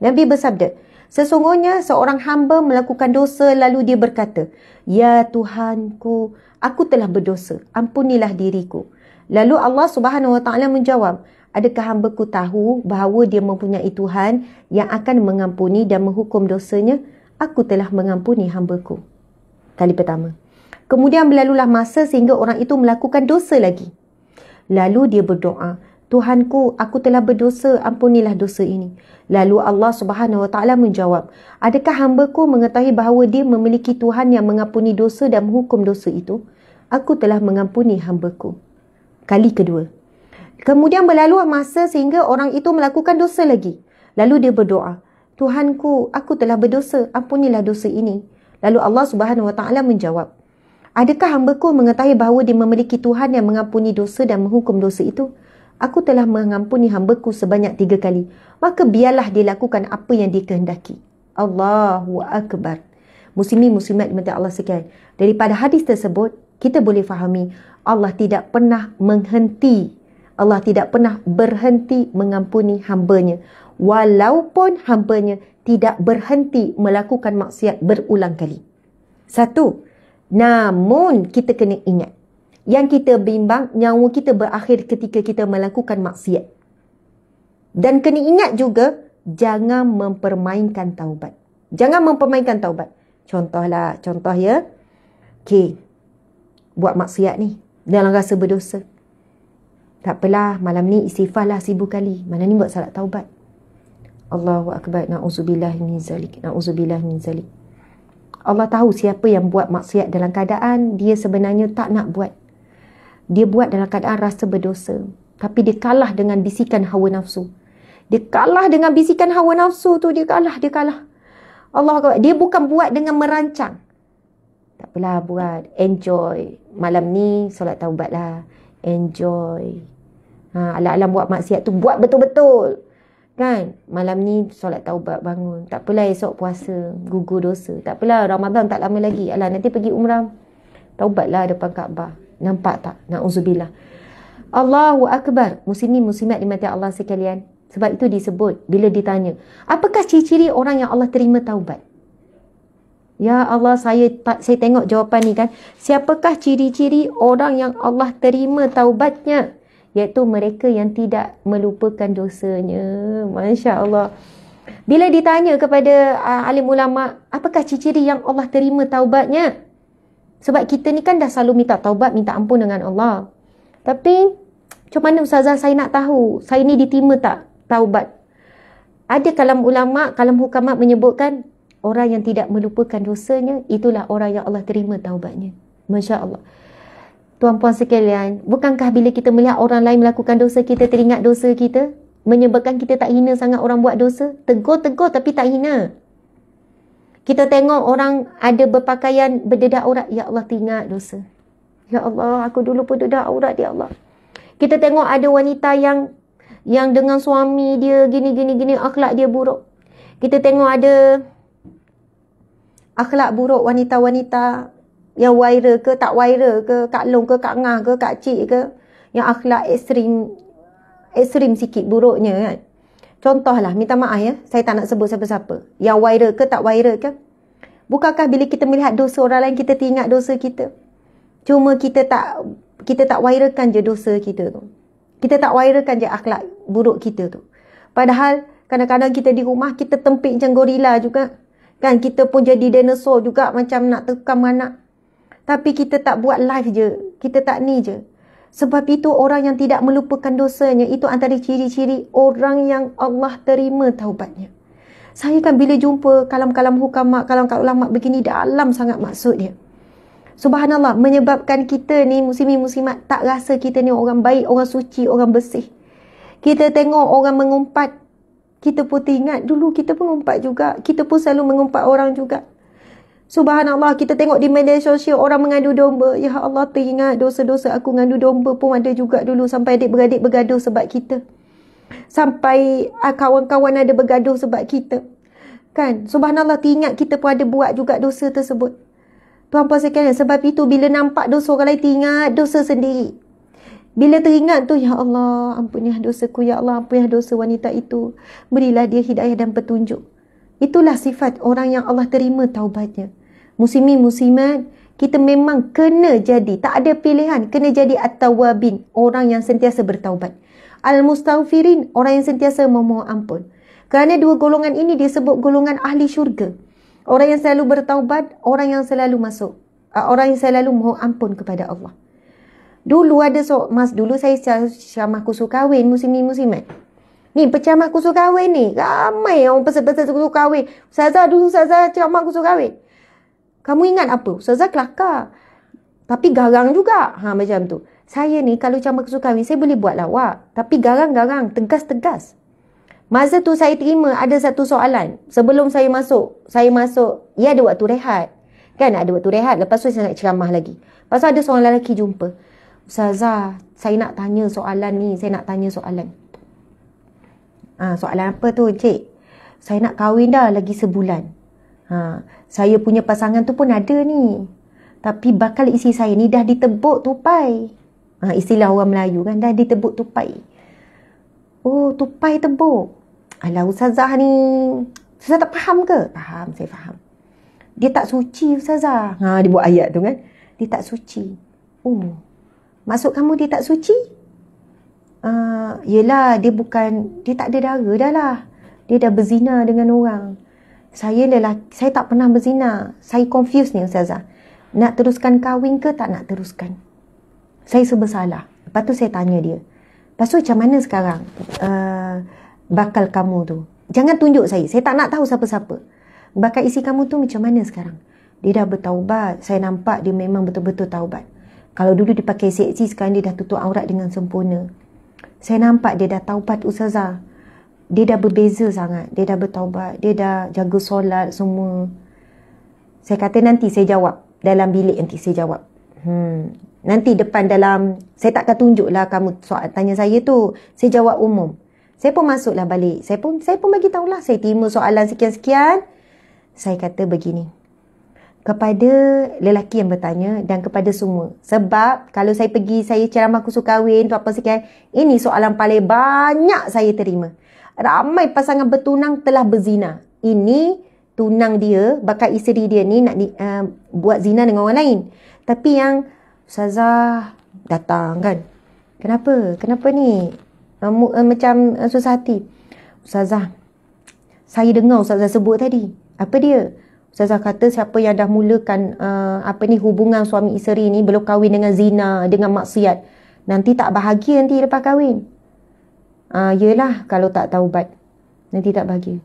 Nabi bersabda, Sesungguhnya seorang hamba melakukan dosa lalu dia berkata, "Ya Tuhanku, aku telah berdosa. Ampunilah diriku." Lalu Allah Subhanahu Wa Taala menjawab, "Adakah hambaku tahu bahawa dia mempunyai Tuhan yang akan mengampuni dan menghukum dosanya? Aku telah mengampuni hambaku." Kali pertama. Kemudian berlalulah masa sehingga orang itu melakukan dosa lagi. Lalu dia berdoa, Tuhanku, aku telah berdosa, ampunilah dosa ini. Lalu Allah Subhanahu Wa Taala menjawab, Adakah hambaku mengetahui bahawa dia memiliki Tuhan yang mengampuni dosa dan menghukum dosa itu? Aku telah mengampuni hambaku. Kali kedua. Kemudian berlalu masa sehingga orang itu melakukan dosa lagi. Lalu dia berdoa, Tuhanku, aku telah berdosa, ampunilah dosa ini. Lalu Allah Subhanahu Wa Taala menjawab, Adakah hambaku mengetahui bahawa dia memiliki Tuhan yang mengampuni dosa dan menghukum dosa itu? aku telah mengampuni hambaku sebanyak tiga kali. Maka biarlah dia lakukan apa yang dikehendaki. Allahu Akbar. Muslimi muslimat di mata Allah sekian. Daripada hadis tersebut, kita boleh fahami Allah tidak pernah menghenti. Allah tidak pernah berhenti mengampuni hambanya. Walaupun hambanya tidak berhenti melakukan maksiat berulang kali. Satu, namun kita kena ingat yang kita bimbang nyawa kita berakhir ketika kita melakukan maksiat. Dan kena ingat juga jangan mempermainkan taubat. Jangan mempermainkan taubat. Contohlah, contoh ya. Okay. Buat maksiat ni. Dalam rasa berdosa. Tak apalah, malam ni istighfarlah sibuk kali. Malam ni buat salat taubat. Allahu akbar. Na'udzubillah min zalik. Na'udzubillah min zalik. Allah tahu siapa yang buat maksiat dalam keadaan dia sebenarnya tak nak buat dia buat dalam keadaan rasa berdosa. Tapi dia kalah dengan bisikan hawa nafsu. Dia kalah dengan bisikan hawa nafsu tu. Dia kalah, dia kalah. Allah kata Dia bukan buat dengan merancang. Tak pula buat. Enjoy. Malam ni solat taubatlah. Enjoy. Ha, alam-alam buat maksiat tu. Buat betul-betul. Kan? Malam ni solat taubat bangun. Tak pula esok puasa. Gugur dosa. Tak pula Ramadan tak lama lagi. Alah nanti pergi umrah. Taubatlah depan Kaabah. Nampak tak? Na'udzubillah. Allahu Akbar. Muslimi muslimat di mati Allah sekalian. Sebab itu disebut bila ditanya. Apakah ciri-ciri orang yang Allah terima taubat? Ya Allah, saya saya tengok jawapan ni kan. Siapakah ciri-ciri orang yang Allah terima taubatnya? Iaitu mereka yang tidak melupakan dosanya. Masya Allah. Bila ditanya kepada uh, alim ulama, apakah ciri-ciri yang Allah terima taubatnya? Sebab kita ni kan dah selalu minta taubat, minta ampun dengan Allah. Tapi, macam mana Ustazah saya nak tahu, saya ni diterima tak taubat? Ada kalam ulama, kalam hukamat menyebutkan, orang yang tidak melupakan dosanya, itulah orang yang Allah terima taubatnya. Masya Allah. Tuan-puan sekalian, bukankah bila kita melihat orang lain melakukan dosa, kita teringat dosa kita? Menyebabkan kita tak hina sangat orang buat dosa? Tegur-tegur tapi tak hina. Kita tengok orang ada berpakaian berdedah aurat. Ya Allah, tingat dosa. Ya Allah, aku dulu pun dedah aurat, Ya Allah. Kita tengok ada wanita yang yang dengan suami dia gini, gini, gini, akhlak dia buruk. Kita tengok ada akhlak buruk wanita-wanita yang viral ke, tak viral ke, kak long ke, kak ngah ke, kak cik ke. Yang akhlak ekstrim, ekstrim sikit buruknya kan. Contohlah, minta maaf ya, saya tak nak sebut siapa-siapa. Yang viral ke tak viral ke? Bukankah bila kita melihat dosa orang lain, kita teringat dosa kita? Cuma kita tak kita tak viralkan je dosa kita tu. Kita tak viralkan je akhlak buruk kita tu. Padahal kadang-kadang kita di rumah, kita tempik macam gorila juga. Kan kita pun jadi dinosaur juga macam nak tekam anak. Tapi kita tak buat live je. Kita tak ni je. Sebab itu orang yang tidak melupakan dosanya itu antara ciri-ciri orang yang Allah terima taubatnya. Saya kan bila jumpa kalam-kalam hukama, kalam-kalam ulama begini dalam sangat maksud dia. Subhanallah menyebabkan kita ni muslimin muslimat tak rasa kita ni orang baik, orang suci, orang bersih. Kita tengok orang mengumpat kita pun ingat dulu kita pun mengumpat juga. Kita pun selalu mengumpat orang juga. Subhanallah kita tengok di media sosial orang mengadu domba. Ya Allah teringat dosa-dosa aku mengadu domba pun ada juga dulu sampai adik-beradik bergaduh sebab kita. Sampai uh, kawan-kawan ada bergaduh sebab kita. Kan? Subhanallah teringat kita pun ada buat juga dosa tersebut. Tuan puan sekalian sebab itu bila nampak dosa orang lain teringat dosa sendiri. Bila teringat tu ya Allah ampunilah dosaku ya Allah ampunilah dosa wanita itu. Berilah dia hidayah dan petunjuk. Itulah sifat orang yang Allah terima taubatnya muslimin muslimat kita memang kena jadi tak ada pilihan kena jadi at-tawabin orang yang sentiasa bertaubat al-mustaghfirin orang yang sentiasa memohon ampun kerana dua golongan ini disebut golongan ahli syurga orang yang selalu bertaubat orang yang selalu masuk ah, orang yang selalu mohon ampun kepada Allah dulu ada so mas dulu saya syamah kusuh kahwin muslimin muslimat Ni pecah kusuh kahwin ni. Ramai orang pesan-pesan kusuh kahwin. Ustazah dulu Ustazah cakap mak kusuh kahwin. Kamu ingat apa? Ustazah kelakar. Tapi garang juga. Ha, macam tu. Saya ni kalau camak suka kahwin, saya boleh buat lawak. Tapi garang-garang, tegas-tegas. Masa tu saya terima ada satu soalan. Sebelum saya masuk, saya masuk. Ia ya, ada waktu rehat. Kan ada waktu rehat. Lepas tu saya nak ceramah lagi. Lepas tu ada seorang lelaki jumpa. Ustazah, saya nak tanya soalan ni. Saya nak tanya soalan. Ha, soalan apa tu, Encik? Saya nak kahwin dah lagi sebulan. Ha, saya punya pasangan tu pun ada ni. Tapi bakal isi saya ni dah ditebuk tupai. Ha, istilah orang Melayu kan, dah ditebuk tupai. Oh, tupai tebuk. Alah, Ustazah ni. Ustazah tak faham ke? Faham, saya faham. Dia tak suci, Ustazah. Ha, dia buat ayat tu kan. Dia tak suci. Oh, masuk kamu dia tak suci? Uh, yelah, dia bukan, dia tak ada darah dah lah. Dia dah berzina dengan orang saya lelaki, saya tak pernah berzina. Saya confused ni Ustazah. Nak teruskan kahwin ke tak nak teruskan? Saya serba salah. Lepas tu saya tanya dia. Lepas tu macam mana sekarang uh, bakal kamu tu? Jangan tunjuk saya. Saya tak nak tahu siapa-siapa. Bakal isi kamu tu macam mana sekarang? Dia dah bertaubat. Saya nampak dia memang betul-betul taubat. Kalau dulu dia pakai seksi, sekarang dia dah tutup aurat dengan sempurna. Saya nampak dia dah taubat Ustazah dia dah berbeza sangat. Dia dah bertaubat. Dia dah jaga solat semua. Saya kata nanti saya jawab. Dalam bilik nanti saya jawab. Hmm. Nanti depan dalam, saya takkan tunjuklah kamu soal tanya saya tu. Saya jawab umum. Saya pun masuklah balik. Saya pun saya pun bagi tahulah. Saya timu soalan sekian-sekian. Saya kata begini. Kepada lelaki yang bertanya dan kepada semua. Sebab kalau saya pergi, saya ceramah khusus kahwin, tu apa sekian. Ini soalan paling banyak saya terima ramai pasangan bertunang telah berzina. Ini tunang dia, bakal isteri dia ni nak uh, buat zina dengan orang lain. Tapi yang Ustazah datang kan. Kenapa? Kenapa ni? Uh, uh, macam uh, susah hati. Ustazah, saya dengar Ustazah sebut tadi. Apa dia? Ustazah kata siapa yang dah mulakan uh, apa ni hubungan suami isteri ni belum kahwin dengan zina, dengan maksiat. Nanti tak bahagia nanti lepas kahwin uh, yelah kalau tak taubat nanti tak bahagia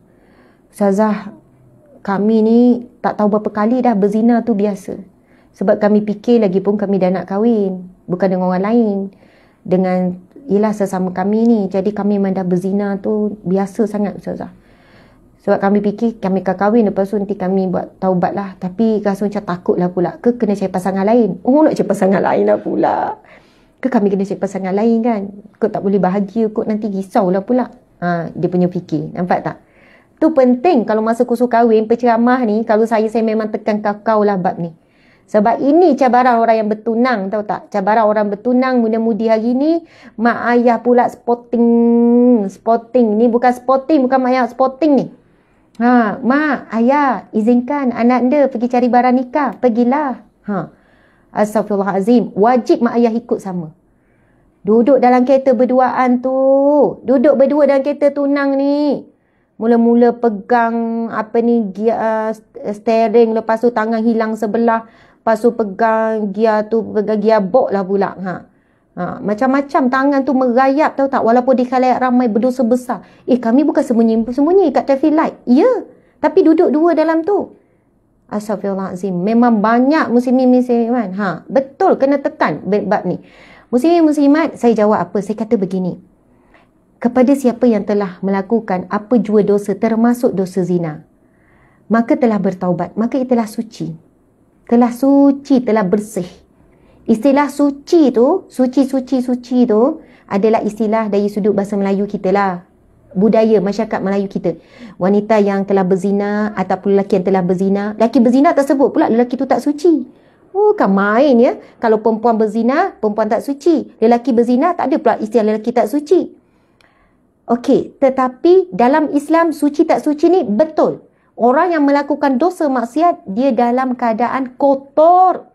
Ustazah kami ni tak tahu berapa kali dah berzina tu biasa sebab kami fikir lagi pun kami dah nak kahwin bukan dengan orang lain dengan ialah sesama kami ni jadi kami memang dah berzina tu biasa sangat Ustazah sebab kami fikir kami akan kahwin lepas tu nanti kami buat taubat lah tapi rasa macam takut lah pula ke kena cari pasangan lain oh nak cari pasangan lain lah pula ke kami kena cari pasangan lain kan Kau tak boleh bahagia kot nanti lah pula ha, dia punya fikir nampak tak tu penting kalau masa kursus kahwin penceramah ni kalau saya saya memang tekan kau lah bab ni sebab ini cabaran orang yang bertunang tahu tak cabaran orang bertunang muda-mudi hari ni mak ayah pula sporting sporting ni bukan sporting bukan mak ayah sporting ni ha, mak ayah izinkan anak anda pergi cari barang nikah pergilah ha. Astagfirullahalazim. Wajib mak ayah ikut sama. Duduk dalam kereta berduaan tu. Duduk berdua dalam kereta tunang ni. Mula-mula pegang apa ni gear uh, steering lepas tu tangan hilang sebelah. Lepas tu pegang gear tu, pegang gear box lah pula. Ha. Ha, macam-macam tangan tu merayap tahu tak walaupun di khalayak ramai berdosa besar. Eh kami bukan sembunyi-sembunyi kat traffic light. Ya. Tapi duduk dua dalam tu. Astagfirullahaladzim. Memang banyak muslimin-muslimat. Ha, betul, kena tekan bab ni. Muslimin-muslimat, saya jawab apa? Saya kata begini. Kepada siapa yang telah melakukan apa jua dosa termasuk dosa zina. Maka telah bertaubat. Maka ia telah suci. Telah suci, telah bersih. Istilah suci tu, suci-suci-suci tu adalah istilah dari sudut bahasa Melayu kita lah budaya masyarakat Melayu kita. Wanita yang telah berzina ataupun lelaki yang telah berzina. Lelaki berzina tak sebut pula lelaki tu tak suci. Oh, kan main ya. Kalau perempuan berzina, perempuan tak suci. Lelaki berzina, tak ada pula istilah lelaki tak suci. Okey, tetapi dalam Islam suci tak suci ni betul. Orang yang melakukan dosa maksiat, dia dalam keadaan kotor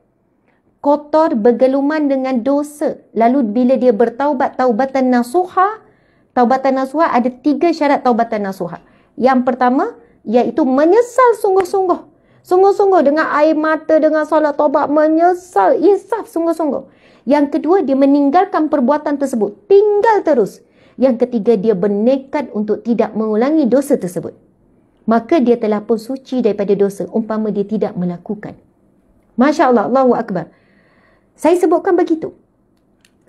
kotor bergeluman dengan dosa. Lalu bila dia bertaubat taubatan nasuha, taubatan nasuha ada tiga syarat taubatan nasuha. Yang pertama iaitu menyesal sungguh-sungguh. Sungguh-sungguh dengan air mata dengan salat taubat menyesal insaf sungguh-sungguh. Yang kedua dia meninggalkan perbuatan tersebut, tinggal terus. Yang ketiga dia bernekad untuk tidak mengulangi dosa tersebut. Maka dia telah pun suci daripada dosa umpama dia tidak melakukan. Masya-Allah, Allahu akbar. Saya sebutkan begitu.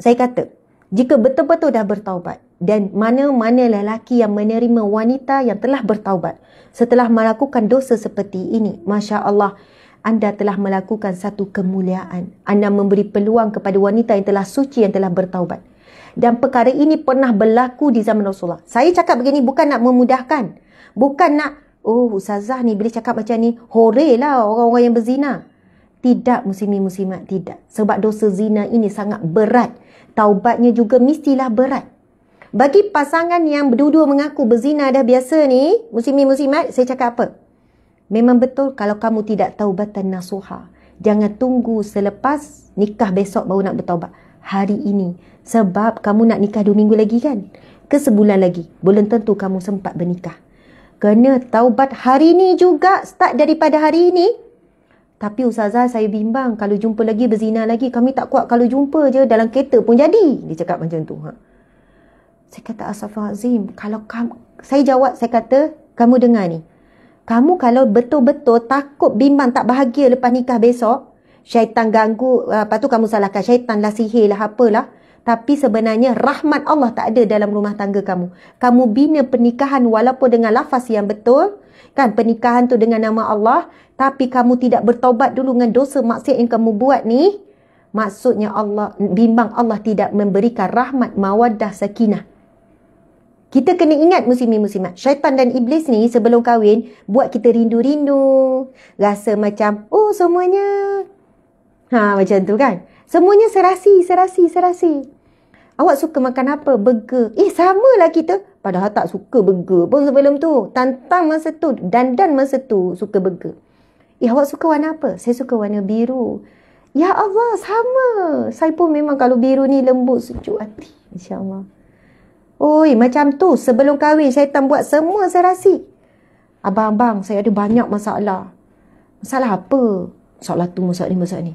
Saya kata, jika betul-betul dah bertaubat dan mana-mana lelaki yang menerima wanita yang telah bertaubat setelah melakukan dosa seperti ini Masya Allah anda telah melakukan satu kemuliaan anda memberi peluang kepada wanita yang telah suci yang telah bertaubat dan perkara ini pernah berlaku di zaman Rasulullah saya cakap begini bukan nak memudahkan bukan nak oh Ustazah ni bila cakap macam ni hore lah orang-orang yang berzina tidak muslimi muslimat tidak sebab dosa zina ini sangat berat taubatnya juga mestilah berat. Bagi pasangan yang berdua-dua mengaku berzina dah biasa ni, muslimin muslimat, saya cakap apa? Memang betul kalau kamu tidak taubatan nasuha. Jangan tunggu selepas nikah besok baru nak bertaubat. Hari ini. Sebab kamu nak nikah dua minggu lagi kan? Ke sebulan lagi. Belum tentu kamu sempat bernikah. Kena taubat hari ini juga. Start daripada hari ini. Tapi Ustazah saya bimbang kalau jumpa lagi berzina lagi kami tak kuat kalau jumpa je dalam kereta pun jadi. Dia cakap macam tu. Ha. Saya kata Azim, kalau kamu, saya jawab saya kata kamu dengar ni. Kamu kalau betul-betul takut bimbang tak bahagia lepas nikah besok, syaitan ganggu, apa ah, tu kamu salahkan syaitan lah sihir lah apalah tapi sebenarnya rahmat Allah tak ada dalam rumah tangga kamu. Kamu bina pernikahan walaupun dengan lafaz yang betul, kan pernikahan tu dengan nama Allah, tapi kamu tidak bertobat dulu dengan dosa maksiat yang kamu buat ni, maksudnya Allah bimbang Allah tidak memberikan rahmat mawadah sakinah. Kita kena ingat muslimin muslimat. Syaitan dan iblis ni sebelum kahwin buat kita rindu-rindu. Rasa macam oh semuanya Ha macam tu kan. Semuanya serasi, serasi, serasi. Awak suka makan apa? Burger. Eh samalah kita. Padahal tak suka burger pun sebelum tu. Tantang masa tu, dandan masa tu suka burger. Eh awak suka warna apa? Saya suka warna biru. Ya Allah, sama. Saya pun memang kalau biru ni lembut sejuk hati. InsyaAllah. Oi, macam tu. Sebelum kahwin, syaitan buat semua serasi. Abang-abang, saya ada banyak masalah. Masalah apa? Masalah tu, masalah ni, masalah ni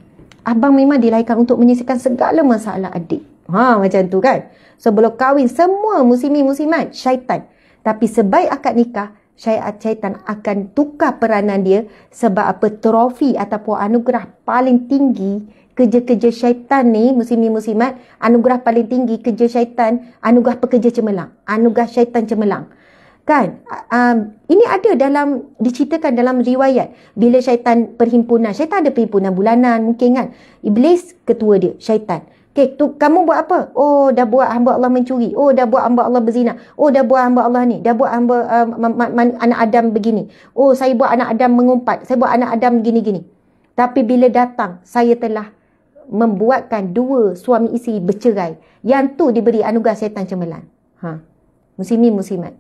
abang memang dilahirkan untuk menyelesaikan segala masalah adik. Ha macam tu kan. Sebelum so, kahwin semua muslimin muslimat syaitan. Tapi sebaik akad nikah syaitan akan tukar peranan dia sebab apa trofi ataupun anugerah paling tinggi kerja-kerja syaitan ni muslimin muslimat anugerah paling tinggi kerja syaitan anugerah pekerja cemerlang anugerah syaitan cemerlang kan um, ini ada dalam diceritakan dalam riwayat bila syaitan perhimpunan syaitan ada perhimpunan bulanan mungkin kan iblis ketua dia syaitan okay tu kamu buat apa oh dah buat hamba Allah mencuri oh dah buat hamba Allah berzina oh dah buat hamba Allah ni dah buat hamba uh, ma- ma- anak Adam begini oh saya buat anak Adam mengumpat saya buat anak Adam begini gini tapi bila datang saya telah membuatkan dua suami isteri bercerai yang tu diberi anugerah syaitan cemerlang ha musim muslimat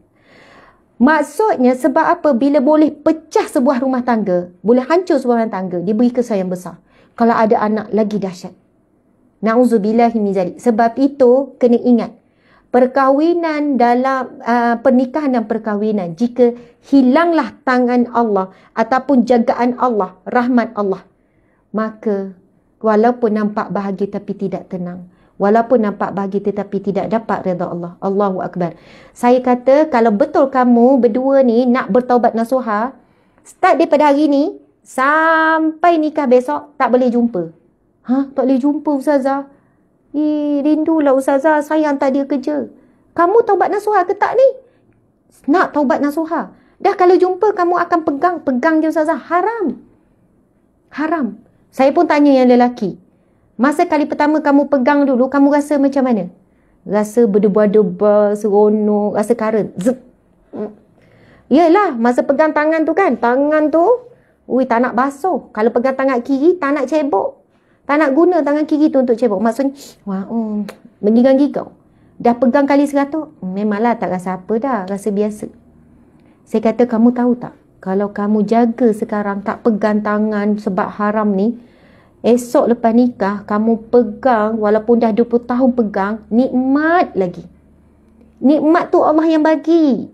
Maksudnya sebab apa bila boleh pecah sebuah rumah tangga, boleh hancur sebuah rumah tangga, dia beri kesan yang besar. Kalau ada anak lagi dahsyat. Na'udzubillahi minzalik. Sebab itu kena ingat. Perkahwinan dalam uh, pernikahan dan perkahwinan jika hilanglah tangan Allah ataupun jagaan Allah, rahmat Allah, maka walaupun nampak bahagia tapi tidak tenang walaupun nampak bahagia tetapi tidak dapat redha Allah. Allahu akbar. Saya kata kalau betul kamu berdua ni nak bertaubat nasuha, start daripada hari ni sampai nikah besok tak boleh jumpa. Ha, tak boleh jumpa ustazah. Ih, rindulah ustazah, sayang tak dia kerja. Kamu taubat nasuha ke tak ni? Nak taubat nasuha. Dah kalau jumpa kamu akan pegang, pegang je ustazah, haram. Haram. Saya pun tanya yang lelaki. Masa kali pertama kamu pegang dulu, kamu rasa macam mana? Rasa berdebar-debar, seronok, rasa karat. Zep. Yelah, masa pegang tangan tu kan, tangan tu, ui, tak nak basuh. Kalau pegang tangan kiri, tak nak cebok. Tak nak guna tangan kiri tu untuk cebok. Maksudnya, wah, um, mm, mengigang kau. Dah pegang kali seratus, memanglah tak rasa apa dah, rasa biasa. Saya kata, kamu tahu tak? Kalau kamu jaga sekarang, tak pegang tangan sebab haram ni, Esok lepas nikah kamu pegang walaupun dah 20 tahun pegang nikmat lagi. Nikmat tu Allah yang bagi.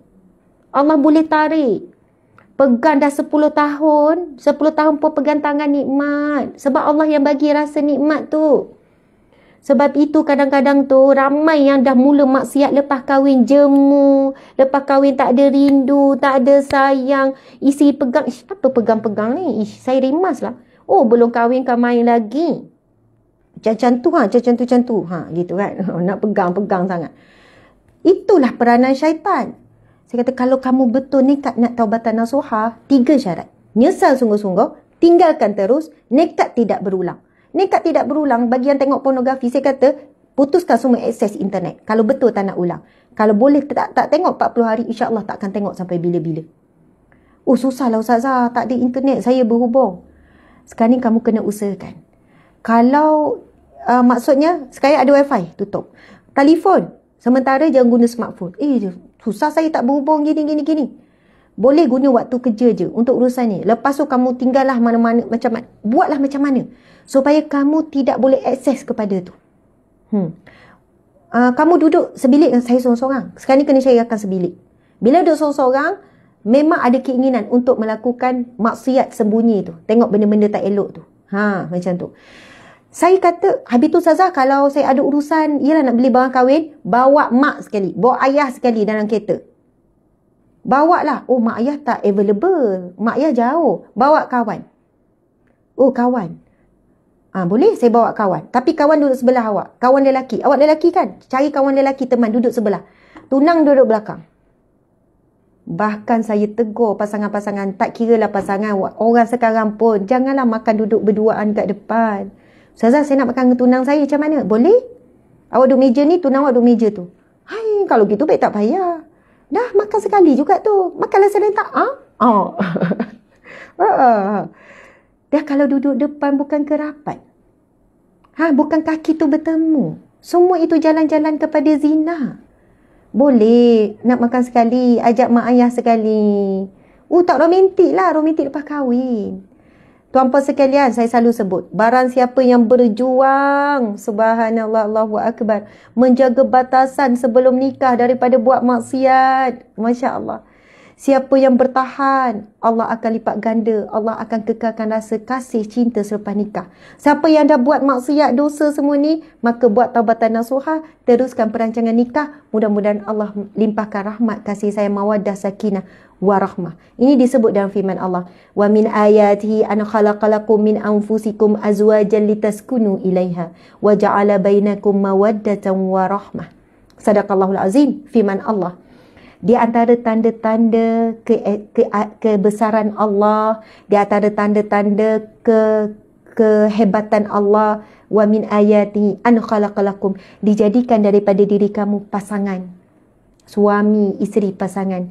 Allah boleh tarik. Pegang dah 10 tahun, 10 tahun pun pegang tangan nikmat. Sebab Allah yang bagi rasa nikmat tu. Sebab itu kadang-kadang tu ramai yang dah mula maksiat lepas kahwin jemu, lepas kahwin tak ada rindu, tak ada sayang. Isi pegang, ish, apa pegang-pegang ni? Ish, saya rimas lah. Oh belum kahwin kau main lagi. Macam-macam tu ha, macam-macam tu, ha, gitu kan. <laughs> Nak pegang-pegang sangat. Itulah peranan syaitan. Saya kata kalau kamu betul nekat nak taubatan nasuhah, tiga syarat. Nyesal sungguh-sungguh, tinggalkan terus, nekat tidak berulang. Nekat tidak berulang, bagi yang tengok pornografi, saya kata putuskan semua akses internet. Kalau betul tak nak ulang. Kalau boleh tak tak tengok 40 hari, insyaAllah tak akan tengok sampai bila-bila. Oh susahlah Ustazah, tak ada internet, saya berhubung. Sekarang ni kamu kena usahakan. Kalau uh, maksudnya sekarang ada wifi, tutup. Telefon, sementara jangan guna smartphone. Eh, susah saya tak berhubung gini, gini, gini. Boleh guna waktu kerja je untuk urusan ni. Lepas tu kamu tinggallah mana-mana, macam mana. Buatlah macam mana. Supaya kamu tidak boleh akses kepada tu. Hmm. Uh, kamu duduk sebilik dengan saya seorang-seorang. Sekarang ni kena saya akan sebilik. Bila duduk seorang-seorang, memang ada keinginan untuk melakukan maksiat sembunyi tu. Tengok benda-benda tak elok tu. Ha, macam tu. Saya kata, habis tu Sazah, kalau saya ada urusan, ialah nak beli barang kahwin, bawa mak sekali, bawa ayah sekali dalam kereta. Bawa lah. Oh, mak ayah tak available. Mak ayah jauh. Bawa kawan. Oh, kawan. Ah ha, boleh saya bawa kawan. Tapi kawan duduk sebelah awak. Kawan lelaki. Awak lelaki kan? Cari kawan lelaki teman duduk sebelah. Tunang duduk belakang. Bahkan saya tegur pasangan-pasangan, tak kira lah pasangan orang sekarang pun, janganlah makan duduk berduaan kat depan. Ustazah, saya nak makan tunang saya macam mana? Boleh? Awak duduk meja ni, tunang awak duduk meja tu. Hai, kalau gitu baik tak payah. Dah, makan sekali juga tu. Makanlah saya tak. Ah, oh. <laughs> ha? ah. ah. Dah kalau duduk depan bukan kerapat. Ha, bukan kaki tu bertemu. Semua itu jalan-jalan kepada zina. Zina. Boleh. Nak makan sekali. Ajak mak ayah sekali. Oh, tak romantik lah. Romantik lepas kahwin. Tuan puan sekalian, saya selalu sebut. Barang siapa yang berjuang. Subhanallah, Allahu Akbar. Menjaga batasan sebelum nikah daripada buat maksiat. Masya Allah. Siapa yang bertahan, Allah akan lipat ganda. Allah akan kekalkan rasa kasih cinta selepas nikah. Siapa yang dah buat maksiat dosa semua ni, maka buat taubatan nasuhah, teruskan perancangan nikah. Mudah-mudahan Allah limpahkan rahmat, kasih sayang mawadah sakinah warahmah. Ini disebut dalam firman Allah. Wa min ayatihi an khalaqalakum min anfusikum azwajan litaskunu ilaiha wa ja'ala bainakum mawaddatan warahmah. Sadaqallahul azim firman Allah di antara tanda-tanda ke, ke, ke kebesaran Allah, di antara tanda-tanda ke kehebatan Allah wa min ayati an khalaqalakum dijadikan daripada diri kamu pasangan suami isteri pasangan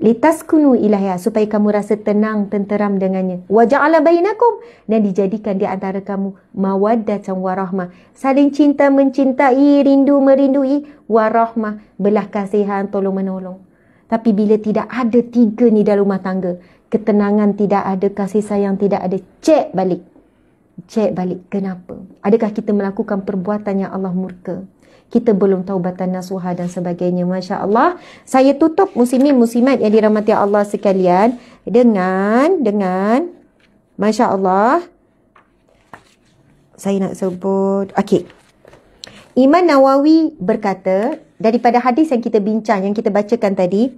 litaskunu ilaiha ya, supaya kamu rasa tenang tenteram dengannya wa ja'ala bainakum dan dijadikan di antara kamu mawaddah dan warahmah saling cinta mencintai rindu merindui warahmah belah kasihan tolong menolong tapi bila tidak ada tiga ni dalam rumah tangga ketenangan tidak ada kasih sayang tidak ada cek balik cek balik kenapa adakah kita melakukan perbuatan yang Allah murka kita belum taubatan nasuha dan sebagainya. Masya Allah. Saya tutup muslimin muslimat yang dirahmati Allah sekalian dengan dengan Masya Allah. Saya nak sebut. Okey. Imam Nawawi berkata daripada hadis yang kita bincang yang kita bacakan tadi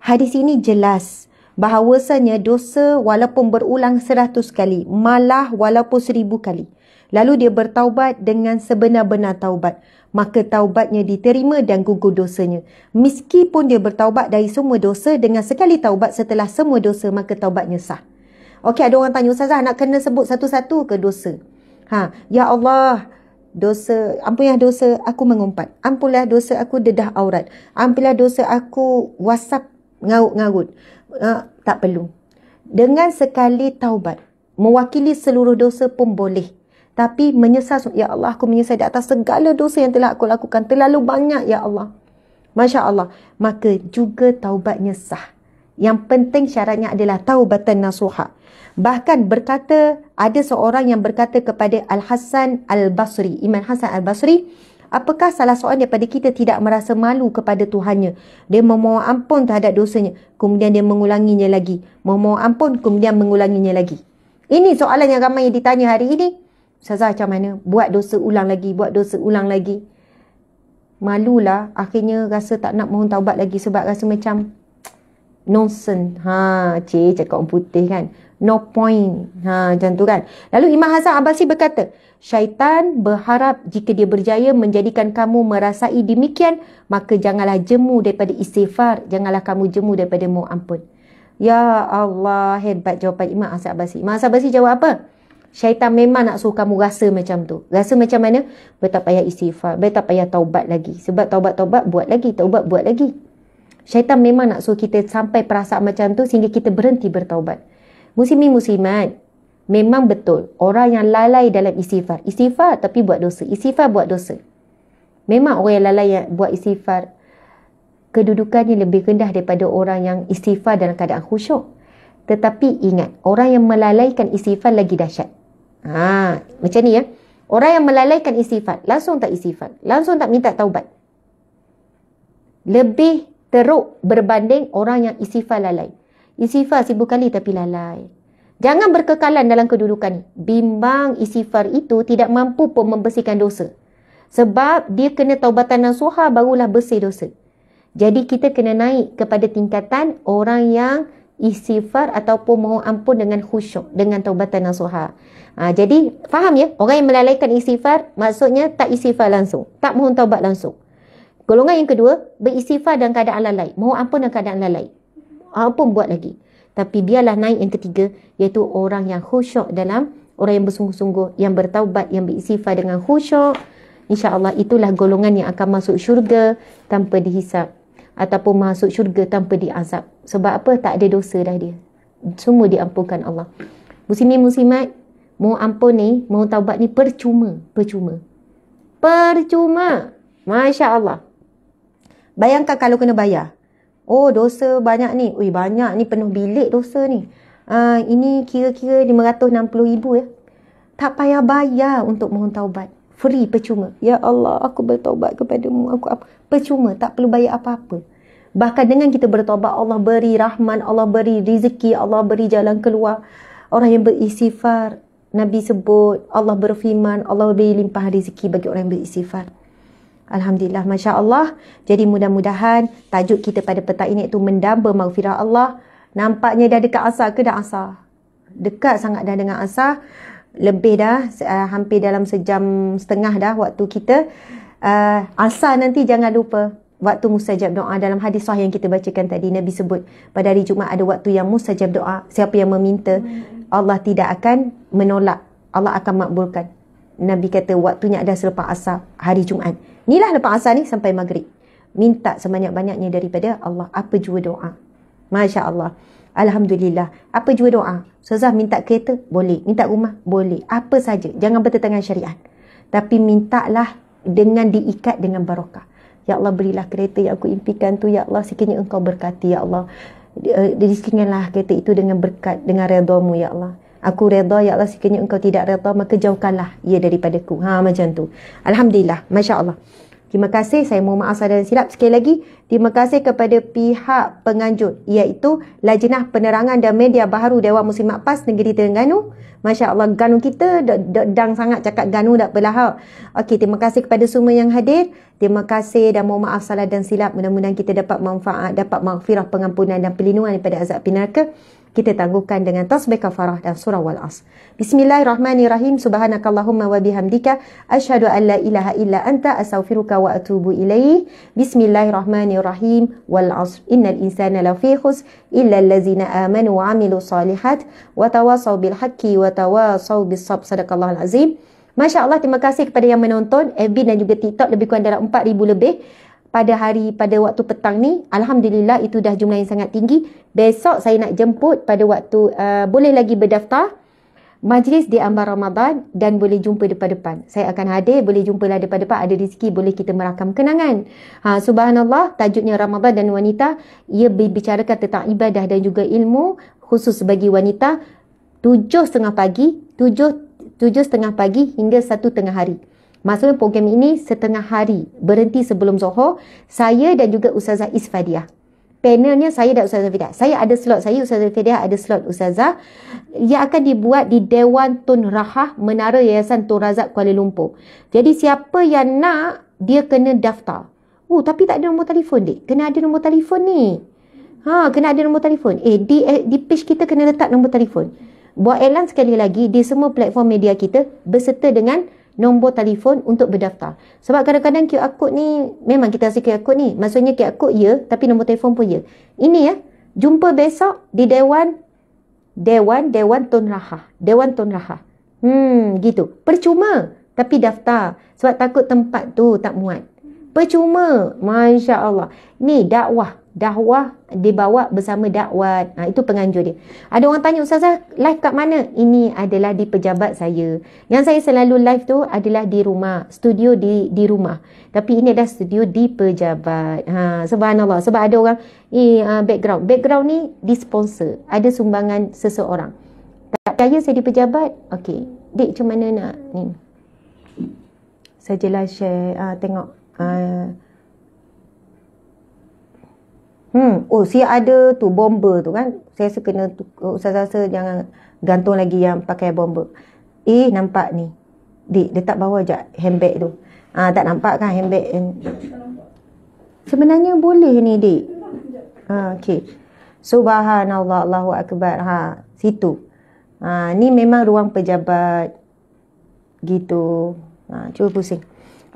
hadis ini jelas bahawasanya dosa walaupun berulang seratus kali malah walaupun seribu kali lalu dia bertaubat dengan sebenar-benar taubat maka taubatnya diterima dan gugur dosanya. Meskipun dia bertaubat dari semua dosa dengan sekali taubat setelah semua dosa, maka taubatnya sah. Okey, ada orang tanya, Ustazah nak kena sebut satu-satu ke dosa? Ha, ya Allah, dosa, ampunlah dosa aku mengumpat. Ampunlah dosa aku dedah aurat. Ampunlah dosa aku whatsapp ngarut-ngarut. Ha, tak perlu. Dengan sekali taubat, mewakili seluruh dosa pun boleh tapi menyesal ya Allah aku menyesal di atas segala dosa yang telah aku lakukan terlalu banyak ya Allah Masya Allah maka juga taubatnya sah yang penting syaratnya adalah taubatan nasuha bahkan berkata ada seorang yang berkata kepada Al-Hasan Al-Basri Iman Hasan Al-Basri Apakah salah seorang daripada kita tidak merasa malu kepada Tuhannya? Dia memohon ampun terhadap dosanya. Kemudian dia mengulanginya lagi. Memohon ampun, kemudian mengulanginya lagi. Ini soalan yang ramai yang ditanya hari ini. Ustazah macam mana? Buat dosa ulang lagi, buat dosa ulang lagi. Malulah, akhirnya rasa tak nak mohon taubat lagi sebab rasa macam nonsense. Ha, cik cakap orang putih kan. No point. Ha, macam tu kan. Lalu Imam Hasan Abasi berkata, Syaitan berharap jika dia berjaya menjadikan kamu merasai demikian, maka janganlah jemu daripada istighfar, janganlah kamu jemu daripada mohon ampun. Ya Allah, hebat jawapan Imam Hasan Abasi. Imam Hasan Abasi jawab apa? syaitan memang nak suruh kamu rasa macam tu. Rasa macam mana? Biar tak payah istighfar. Biar tak payah taubat lagi. Sebab taubat-taubat buat lagi. Taubat buat lagi. Syaitan memang nak suruh kita sampai perasaan macam tu sehingga kita berhenti bertaubat. Muslimin muslimat. Memang betul. Orang yang lalai dalam istighfar. Istighfar tapi buat dosa. Istighfar buat dosa. Memang orang yang lalai yang buat istighfar. Kedudukannya lebih rendah daripada orang yang istighfar dalam keadaan khusyuk. Tetapi ingat, orang yang melalaikan istighfar lagi dahsyat. Ha, macam ni ya. Orang yang melalaikan istighfar, langsung tak istighfar, langsung tak minta taubat. Lebih teruk berbanding orang yang istighfar lalai. Istighfar sibuk kali tapi lalai. Jangan berkekalan dalam kedudukan ni. Bimbang istighfar itu tidak mampu pun membersihkan dosa. Sebab dia kena taubatan nasuha barulah bersih dosa. Jadi kita kena naik kepada tingkatan orang yang istighfar ataupun mohon ampun dengan khusyuk dengan taubatan nasuha. Ha, jadi faham ya orang yang melalaikan istighfar maksudnya tak istighfar langsung, tak mohon taubat langsung. Golongan yang kedua beristighfar dalam keadaan lalai, mohon ampun dalam keadaan lalai. Apa buat lagi? Tapi biarlah naik yang ketiga iaitu orang yang khusyuk dalam orang yang bersungguh-sungguh yang bertaubat yang beristighfar dengan khusyuk Insya Allah itulah golongan yang akan masuk syurga tanpa dihisap ataupun masuk syurga tanpa diazab. Sebab apa? Tak ada dosa dah dia. Semua diampunkan Allah. Muslimin muslimat, mau ampun ni, mau taubat ni percuma, percuma. Percuma. Masya Allah. Bayangkan kalau kena bayar. Oh dosa banyak ni. Ui banyak ni penuh bilik dosa ni. Uh, ini kira-kira RM560,000 ya. Tak payah bayar untuk mohon taubat. Free percuma. Ya Allah aku bertaubat kepadamu. Aku apa? percuma tak perlu bayar apa-apa bahkan dengan kita bertobat Allah beri rahman Allah beri rezeki Allah beri jalan keluar orang yang berisifar. Nabi sebut Allah berfirman Allah beri limpahan rezeki bagi orang yang berisifar. Alhamdulillah, Masya Allah. Jadi mudah-mudahan tajuk kita pada petang ini itu mendamba maghfirah Allah. Nampaknya dah dekat asal, ke dah asal, Dekat sangat dah dengan asal. Lebih dah, uh, hampir dalam sejam setengah dah waktu kita. Uh, uh, asal nanti jangan lupa waktu mustajab doa dalam hadis sahih yang kita bacakan tadi Nabi sebut pada hari Jumaat ada waktu yang mustajab doa siapa yang meminta hmm. Allah tidak akan menolak Allah akan makbulkan Nabi kata waktunya ada selepas asal hari Jumaat inilah lepas asal ni sampai maghrib minta sebanyak-banyaknya daripada Allah apa jua doa Masya Allah Alhamdulillah apa jua doa sezah minta kereta boleh minta rumah boleh apa saja jangan bertentangan syariat tapi mintalah dengan diikat dengan barakah. Ya Allah berilah kereta yang aku impikan tu ya Allah sekiranya engkau berkati ya Allah. Rizkinkanlah eh, kereta itu dengan berkat dengan redamu, ya Allah. Aku redha ya Allah sekiranya engkau tidak redha maka jauhkanlah ia daripadaku. Ha macam tu. Alhamdulillah, masya-Allah. Terima kasih, saya mohon maaf saya dan silap. Sekali lagi, terima kasih kepada pihak penganjur iaitu Lajnah Penerangan dan Media Baharu Dewan Muslimat PAS Negeri Terengganu. Masya Allah, ganu kita dedang sangat cakap ganu tak berlahap. Okey, terima kasih kepada semua yang hadir. Terima kasih dan mohon maaf salah dan silap. Mudah-mudahan kita dapat manfaat, dapat maghfirah pengampunan dan pelindungan daripada azab pinaraka kita tangguhkan dengan tasbih kafarah dan surah wal as. Bismillahirrahmanirrahim. Subhanakallahumma wa bihamdika asyhadu an la ilaha illa anta astaghfiruka wa atubu ilaih. Bismillahirrahmanirrahim. Wal as. Innal insana lafi khus illa allazina amanu wa amilu salihat wa tawasaw bil haqqi wa tawasaw bis sabr. Sadaqallahul azim. Masya-Allah, terima kasih kepada yang menonton FB dan juga TikTok lebih kurang dalam 4000 lebih pada hari pada waktu petang ni alhamdulillah itu dah jumlah yang sangat tinggi besok saya nak jemput pada waktu uh, boleh lagi berdaftar majlis di Ambar Ramadan dan boleh jumpa depan-depan. Saya akan hadir, boleh jumpa lah depan-depan, ada rezeki, boleh kita merakam kenangan. Ha, subhanallah, tajuknya Ramadan dan wanita, ia berbicarakan tentang ibadah dan juga ilmu khusus bagi wanita tujuh setengah pagi, tujuh tujuh setengah pagi hingga satu tengah hari. Maksudnya program ini setengah hari berhenti sebelum Zohor. Saya dan juga Ustazah Isfadiah. Panelnya saya dan Ustazah Fidah. Saya ada slot saya, Ustazah Fidah ada slot Ustazah. Ia akan dibuat di Dewan Tun Rahah Menara Yayasan Tun Razak Kuala Lumpur. Jadi siapa yang nak, dia kena daftar. Oh, tapi tak ada nombor telefon, dek. Kena ada nombor telefon ni. Ha, kena ada nombor telefon. Eh, di, eh, di page kita kena letak nombor telefon. Buat elan sekali lagi di semua platform media kita berserta dengan nombor telefon untuk berdaftar. Sebab kadang-kadang QR code ni memang kita rasa QR code ni. Maksudnya QR code ya tapi nombor telefon pun ya. Ini ya. Jumpa besok di Dewan Dewan Dewan Tun Rahah. Dewan Tun Rahah. Hmm gitu. Percuma tapi daftar sebab takut tempat tu tak muat. Percuma. Masya Allah. Ni dakwah dakwah dibawa bersama dakwat. Ha, itu penganjur dia. Ada orang tanya, Ustazah, live kat mana? Ini adalah di pejabat saya. Yang saya selalu live tu adalah di rumah. Studio di di rumah. Tapi ini adalah studio di pejabat. Ha, subhanallah. Sebab ada orang, eh, ha, background. Background ni disponsor, Ada sumbangan seseorang. Tak percaya saya di pejabat? Okey. Dek, macam mana nak ni? Sajalah share. Uh, tengok. Uh, Hmm, oh si ada tu bomber tu kan. Saya rasa kena tu, oh, saya rasa jangan gantung lagi yang pakai bomber. Eh, nampak ni. Di letak bawah je handbag tu. Ah, ha, tak nampak kan handbag yang... Sebenarnya boleh ni, Dik. Ha, okey. Subhanallah, Allahu Akbar. Ha, situ. Ha, ni memang ruang pejabat. Gitu. Ha, cuba pusing.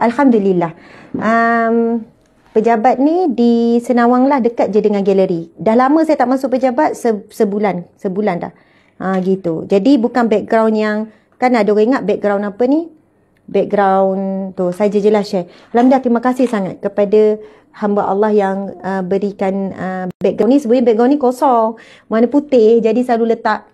Alhamdulillah. Um, pejabat ni di Senawang lah dekat je dengan galeri. Dah lama saya tak masuk pejabat se- sebulan, sebulan dah. Ha gitu. Jadi bukan background yang kan ada orang ingat background apa ni? Background tu saya je lah share. Alhamdulillah terima kasih sangat kepada hamba Allah yang uh, berikan uh, background ni. Sebenarnya background ni kosong. Mana putih jadi selalu letak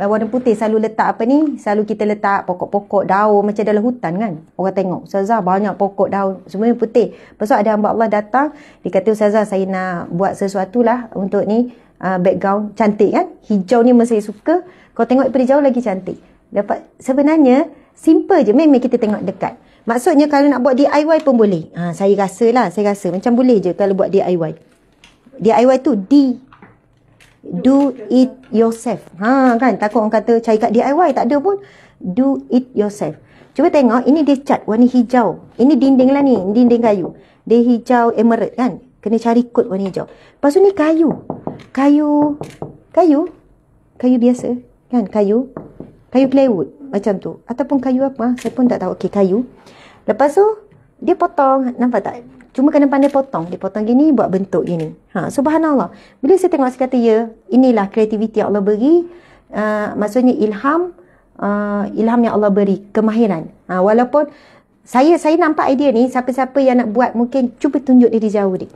uh, warna putih selalu letak apa ni selalu kita letak pokok-pokok daun macam dalam hutan kan orang tengok Ustazah banyak pokok daun semua putih lepas ada hamba Allah datang dia kata Ustazah saya nak buat sesuatu lah untuk ni uh, background cantik kan hijau ni masih suka kau tengok dari jauh lagi cantik dapat sebenarnya simple je memang kita tengok dekat maksudnya kalau nak buat DIY pun boleh ha, saya rasa lah saya rasa macam boleh je kalau buat DIY DIY tu di do it yourself. Ha kan takut orang kata cari kat DIY tak ada pun do it yourself. Cuba tengok ini dia cat warna hijau. Ini dinding lah ni, dinding kayu. Dia hijau emerald kan. Kena cari kod warna hijau. Lepas tu ni kayu. Kayu kayu kayu biasa kan kayu kayu plywood macam tu ataupun kayu apa saya pun tak tahu okey kayu lepas tu dia potong nampak tak Cuma kena pandai potong. Dia potong gini, buat bentuk gini. Ha, subhanallah. Bila saya tengok, saya kata, ya, inilah kreativiti Allah beri. Uh, maksudnya ilham uh, ilham yang Allah beri kemahiran uh, walaupun saya saya nampak idea ni siapa-siapa yang nak buat mungkin cuba tunjuk diri jauh dik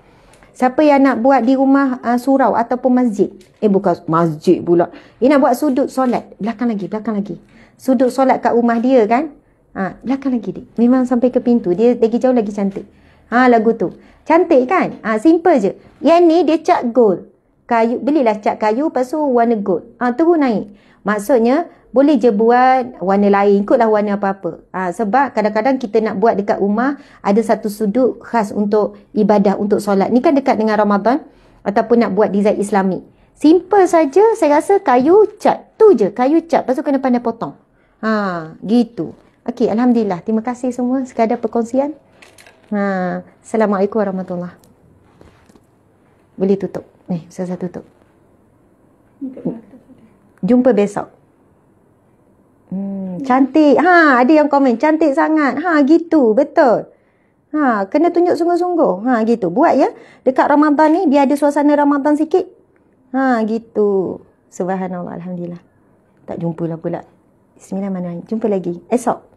siapa yang nak buat di rumah uh, surau ataupun masjid eh bukan masjid pula dia nak buat sudut solat belakang lagi belakang lagi sudut solat kat rumah dia kan uh, belakang lagi dik memang sampai ke pintu dia lagi jauh lagi cantik Ha lagu tu. Cantik kan? Ha simple je. Yang ni dia cat gold. Kayu belilah cat kayu lepas tu warna gold. Ha terus naik. Maksudnya boleh je buat warna lain ikutlah warna apa-apa. Ha, sebab kadang-kadang kita nak buat dekat rumah ada satu sudut khas untuk ibadah untuk solat. Ni kan dekat dengan Ramadan ataupun nak buat design islami. Simple saja saya rasa kayu cat tu je. Kayu cat lepas tu kena pandai potong. Ha gitu. Okey alhamdulillah. Terima kasih semua sekadar perkongsian. Ha, Assalamualaikum warahmatullahi wabarakatuh. Boleh tutup. Ni, eh, saya tutup. Jumpa besok. Hmm, cantik. Ha, ada yang komen cantik sangat. Ha, gitu. Betul. Ha, kena tunjuk sungguh-sungguh. Ha, gitu. Buat ya. Dekat Ramadan ni biar ada suasana Ramadan sikit. Ha, gitu. Subhanallah, alhamdulillah. Tak jumpalah pula. Bismillah mana? Jumpa lagi esok.